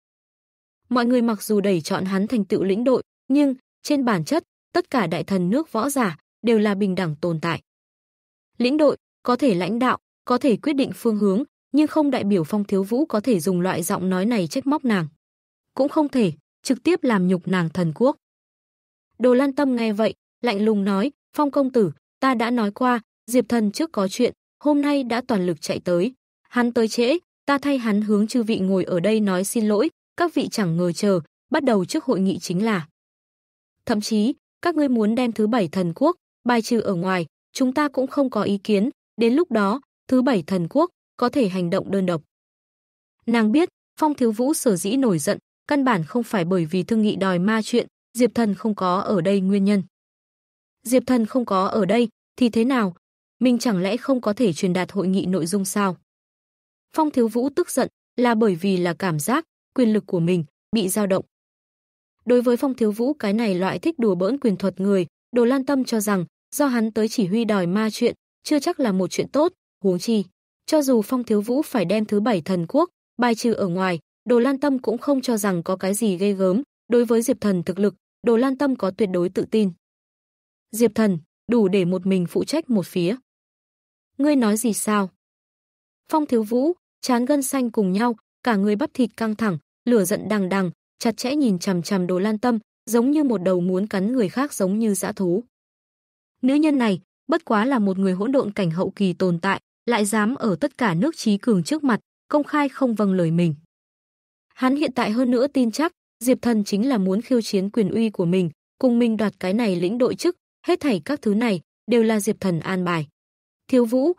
Mọi người mặc dù đẩy chọn hắn thành tựu lĩnh đội, nhưng trên bản chất, tất cả đại thần nước võ giả đều là bình đẳng tồn tại. Lĩnh đội có thể lãnh đạo, có thể quyết định phương hướng, nhưng không đại biểu Phong Thiếu Vũ có thể dùng loại giọng nói này trách móc nàng. Cũng không thể trực tiếp làm nhục nàng thần quốc. Đồ Lan Tâm nghe vậy, lạnh lùng nói, Phong công tử, ta đã nói qua, Diệp thần trước có chuyện, hôm nay đã toàn lực chạy tới. Hắn tới trễ, ta thay hắn hướng chư vị ngồi ở đây nói xin lỗi, các vị chẳng ngờ chờ, bắt đầu trước hội nghị chính là. Thậm chí, các ngươi muốn đem thứ bảy thần quốc, bài trừ ở ngoài, chúng ta cũng không có ý kiến, đến lúc đó, thứ bảy thần quốc có thể hành động đơn độc. Nàng biết, Phong Thiếu Vũ sở dĩ nổi giận, căn bản không phải bởi vì thương nghị đòi ma chuyện, Diệp Thần không có ở đây nguyên nhân. Diệp Thần không có ở đây, thì thế nào? Mình chẳng lẽ không có thể truyền đạt hội nghị nội dung sao? Phong Thiếu Vũ tức giận là bởi vì là cảm giác quyền lực của mình bị dao động. Đối với Phong Thiếu Vũ cái này loại thích đùa bỡn quyền thuật người, Đồ Lan Tâm cho rằng do hắn tới chỉ huy đòi ma chuyện, chưa chắc là một chuyện tốt, huống chi. Cho dù Phong Thiếu Vũ phải đem thứ bảy thần quốc, bài trừ ở ngoài, Đồ Lan Tâm cũng không cho rằng có cái gì gây gớm. Đối với Diệp Thần thực lực, Đồ Lan Tâm có tuyệt đối tự tin. Diệp Thần, đủ để một mình phụ trách một phía. Ngươi nói gì sao? Phong Thiếu Vũ, chán gân xanh cùng nhau, cả người bắp thịt căng thẳng, lửa giận đằng đằng, chặt chẽ nhìn chằm chằm Đồ Lan Tâm, giống như một đầu muốn cắn người khác giống như dã thú. Nữ nhân này, bất quá là một người hỗn độn cảnh hậu kỳ tồn tại, lại dám ở tất cả nước trí cường trước mặt, công khai không vâng lời mình. Hắn hiện tại hơn nữa tin chắc, Diệp Thần chính là muốn khiêu chiến quyền uy của mình, cùng mình đoạt cái này lĩnh đội chức, Hết thảy các thứ này đều là Diệp Thần an bài. Thiếu Vũ,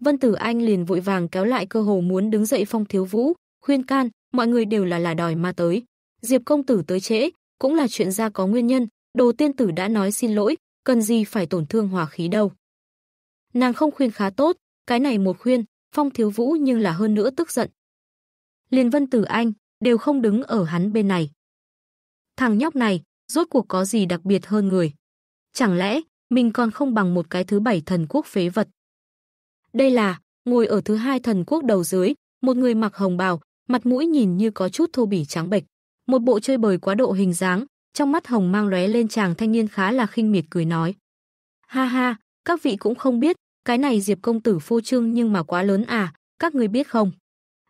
Vân Tử Anh liền vội vàng kéo lại cơ hồ muốn đứng dậy Phong Thiếu Vũ, khuyên can, mọi người đều là là đòi ma tới. Diệp công tử tới trễ, cũng là chuyện ra có nguyên nhân, Đồ tiên tử đã nói xin lỗi, cần gì phải tổn thương hòa khí đâu. Nàng không khuyên khá tốt, cái này một khuyên, Phong Thiếu Vũ nhưng là hơn nữa tức giận. Liên Vân Tử Anh đều không đứng ở hắn bên này. Thằng nhóc này, rốt cuộc có gì đặc biệt hơn người? Chẳng lẽ mình còn không bằng một cái thứ bảy thần quốc phế vật? Đây là, ngồi ở thứ hai thần quốc đầu dưới, một người mặc hồng bào, mặt mũi nhìn như có chút thô bỉ trắng bệch, một bộ chơi bời quá độ hình dáng, trong mắt hồng mang lóe lên chàng thanh niên khá là khinh miệt cười nói: "Ha ha, các vị cũng không biết, cái này Diệp công tử phô trương nhưng mà quá lớn à, các người biết không?"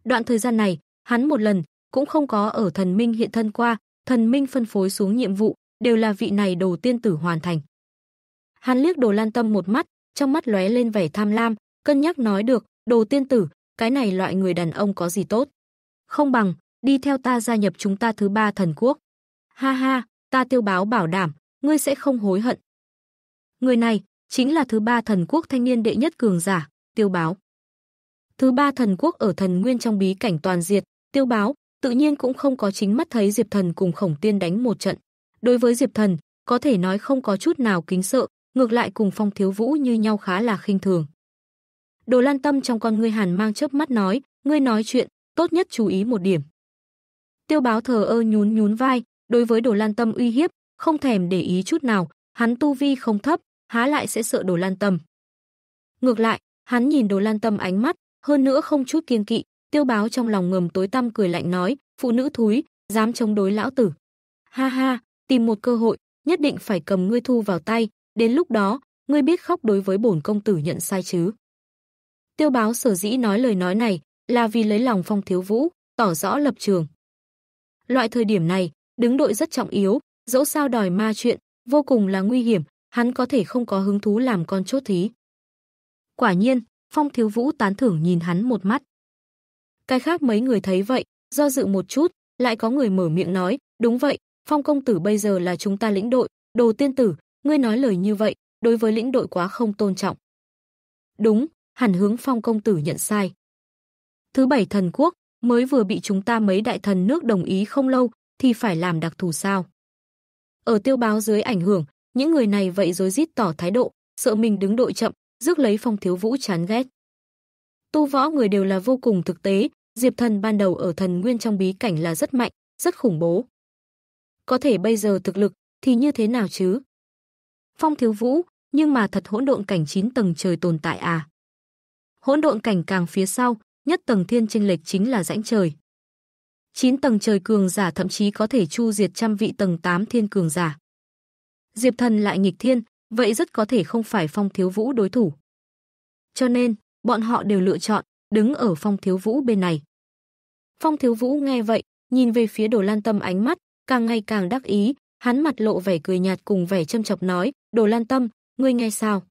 Đoạn thời gian này, hắn một lần cũng không có ở thần minh hiện thân qua, thần minh phân phối xuống nhiệm vụ đều là vị này đầu tiên tử hoàn thành. Hắn liếc đồ lan tâm một mắt, trong mắt lóe lên vẻ tham lam, cân nhắc nói được, đồ tiên tử, cái này loại người đàn ông có gì tốt. Không bằng, đi theo ta gia nhập chúng ta thứ ba thần quốc. Ha ha, ta tiêu báo bảo đảm, ngươi sẽ không hối hận. Người này, chính là thứ ba thần quốc thanh niên đệ nhất cường giả, tiêu báo. Thứ ba thần quốc ở thần nguyên trong bí cảnh toàn diệt, tiêu báo, tự nhiên cũng không có chính mắt thấy Diệp Thần cùng khổng tiên đánh một trận. Đối với Diệp Thần, có thể nói không có chút nào kính sợ, ngược lại cùng Phong Thiếu Vũ như nhau khá là khinh thường. Đồ Lan Tâm trong con ngươi hàn mang chớp mắt nói, ngươi nói chuyện, tốt nhất chú ý một điểm. Tiêu Báo thờ ơ nhún nhún vai, đối với Đồ Lan Tâm uy hiếp, không thèm để ý chút nào, hắn tu vi không thấp, há lại sẽ sợ Đồ Lan Tâm. Ngược lại, hắn nhìn Đồ Lan Tâm ánh mắt, hơn nữa không chút kiên kỵ, Tiêu Báo trong lòng ngầm tối tăm cười lạnh nói, phụ nữ thúi, dám chống đối lão tử. Ha ha, tìm một cơ hội, nhất định phải cầm ngươi thu vào tay, Đến lúc đó, ngươi biết khóc đối với bổn công tử nhận sai chứ. Tiêu báo sở dĩ nói lời nói này là vì lấy lòng phong thiếu vũ, tỏ rõ lập trường. Loại thời điểm này, đứng đội rất trọng yếu, dẫu sao đòi ma chuyện, vô cùng là nguy hiểm, hắn có thể không có hứng thú làm con chốt thí. Quả nhiên, phong thiếu vũ tán thưởng nhìn hắn một mắt. Cái khác mấy người thấy vậy, do dự một chút, lại có người mở miệng nói, đúng vậy, phong công tử bây giờ là chúng ta lĩnh đội, đồ tiên tử, ngươi nói lời như vậy, đối với lĩnh đội quá không tôn trọng. Đúng, hẳn hướng phong công tử nhận sai. Thứ bảy thần quốc, mới vừa bị chúng ta mấy đại thần nước đồng ý không lâu, thì phải làm đặc thù sao? Ở tiêu báo dưới ảnh hưởng, những người này vậy rối rít tỏ thái độ, sợ mình đứng đội chậm, rước lấy phong thiếu vũ chán ghét. Tu võ người đều là vô cùng thực tế, Diệp Thần ban đầu ở thần nguyên trong bí cảnh là rất mạnh, rất khủng bố. Có thể bây giờ thực lực thì như thế nào chứ? Phong Thiếu Vũ, nhưng mà thật hỗn độn cảnh 9 tầng trời tồn tại à? Hỗn độn cảnh càng phía sau, nhất tầng thiên trên lệch chính là rãnh trời. 9 tầng trời cường giả thậm chí có thể chu diệt trăm vị tầng 8 thiên cường giả. Diệp Thần lại nghịch thiên, vậy rất có thể không phải Phong Thiếu Vũ đối thủ. Cho nên, bọn họ đều lựa chọn đứng ở Phong Thiếu Vũ bên này. Phong Thiếu Vũ nghe vậy, nhìn về phía Đồ Lan Tâm ánh mắt càng ngày càng đắc ý, hắn mặt lộ vẻ cười nhạt cùng vẻ châm chọc nói, "Đồ Lan Tâm, ngươi nghe sao?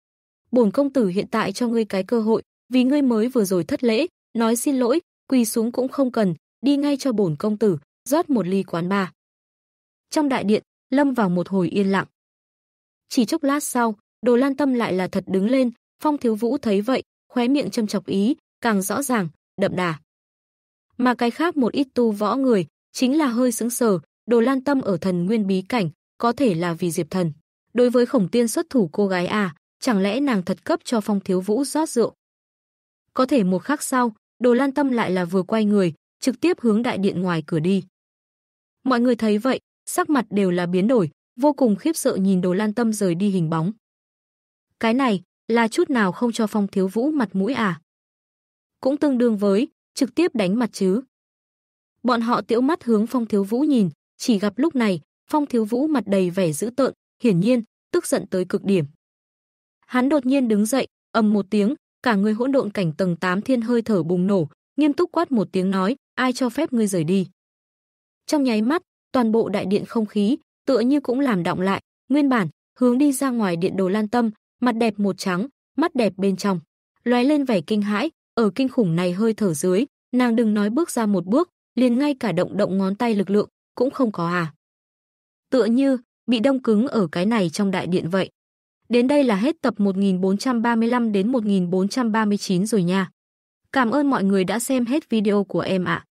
Bổn công tử hiện tại cho ngươi cái cơ hội, vì ngươi mới vừa rồi thất lễ, nói xin lỗi, quỳ xuống cũng không cần, đi ngay cho bổn công tử, rót một ly quán ba." Trong đại điện, lâm vào một hồi yên lặng. Chỉ chốc lát sau, Đồ Lan Tâm lại là thật đứng lên, Phong Thiếu Vũ thấy vậy, khóe miệng châm chọc ý, càng rõ ràng, đậm đà. Mà cái khác một ít tu võ người, chính là hơi sững sờ, Đồ Lan Tâm ở thần nguyên bí cảnh, có thể là vì Diệp Thần. Đối với Khổng Tiên xuất thủ cô gái à, chẳng lẽ nàng thật cấp cho Phong Thiếu Vũ rót rượu? Có thể một khắc sau, Đồ Lan Tâm lại là vừa quay người, trực tiếp hướng đại điện ngoài cửa đi. Mọi người thấy vậy, sắc mặt đều là biến đổi, vô cùng khiếp sợ nhìn Đồ Lan Tâm rời đi hình bóng. Cái này là chút nào không cho Phong Thiếu Vũ mặt mũi à? Cũng tương đương với trực tiếp đánh mặt chứ. Bọn họ tiễu mắt hướng Phong Thiếu Vũ nhìn, chỉ gặp lúc này, Phong Thiếu Vũ mặt đầy vẻ dữ tợn, hiển nhiên tức giận tới cực điểm. Hắn đột nhiên đứng dậy, ầm một tiếng, cả người hỗn độn cảnh tầng 8 thiên hơi thở bùng nổ, nghiêm túc quát một tiếng nói, ai cho phép ngươi rời đi. Trong nháy mắt, toàn bộ đại điện không khí tựa như cũng làm động lại, nguyên bản hướng đi ra ngoài điện đồ Lan Tâm, mặt đẹp một trắng, mắt đẹp bên trong lóe lên vẻ kinh hãi, ở kinh khủng này hơi thở dưới, nàng đừng nói bước ra một bước, liền ngay cả động động ngón tay lực lượng cũng không có à? Tựa như bị đông cứng ở cái này trong đại điện vậy. Đến đây là hết tập 1435 đến 1439 rồi nha. Cảm ơn mọi người đã xem hết video của em ạ. À.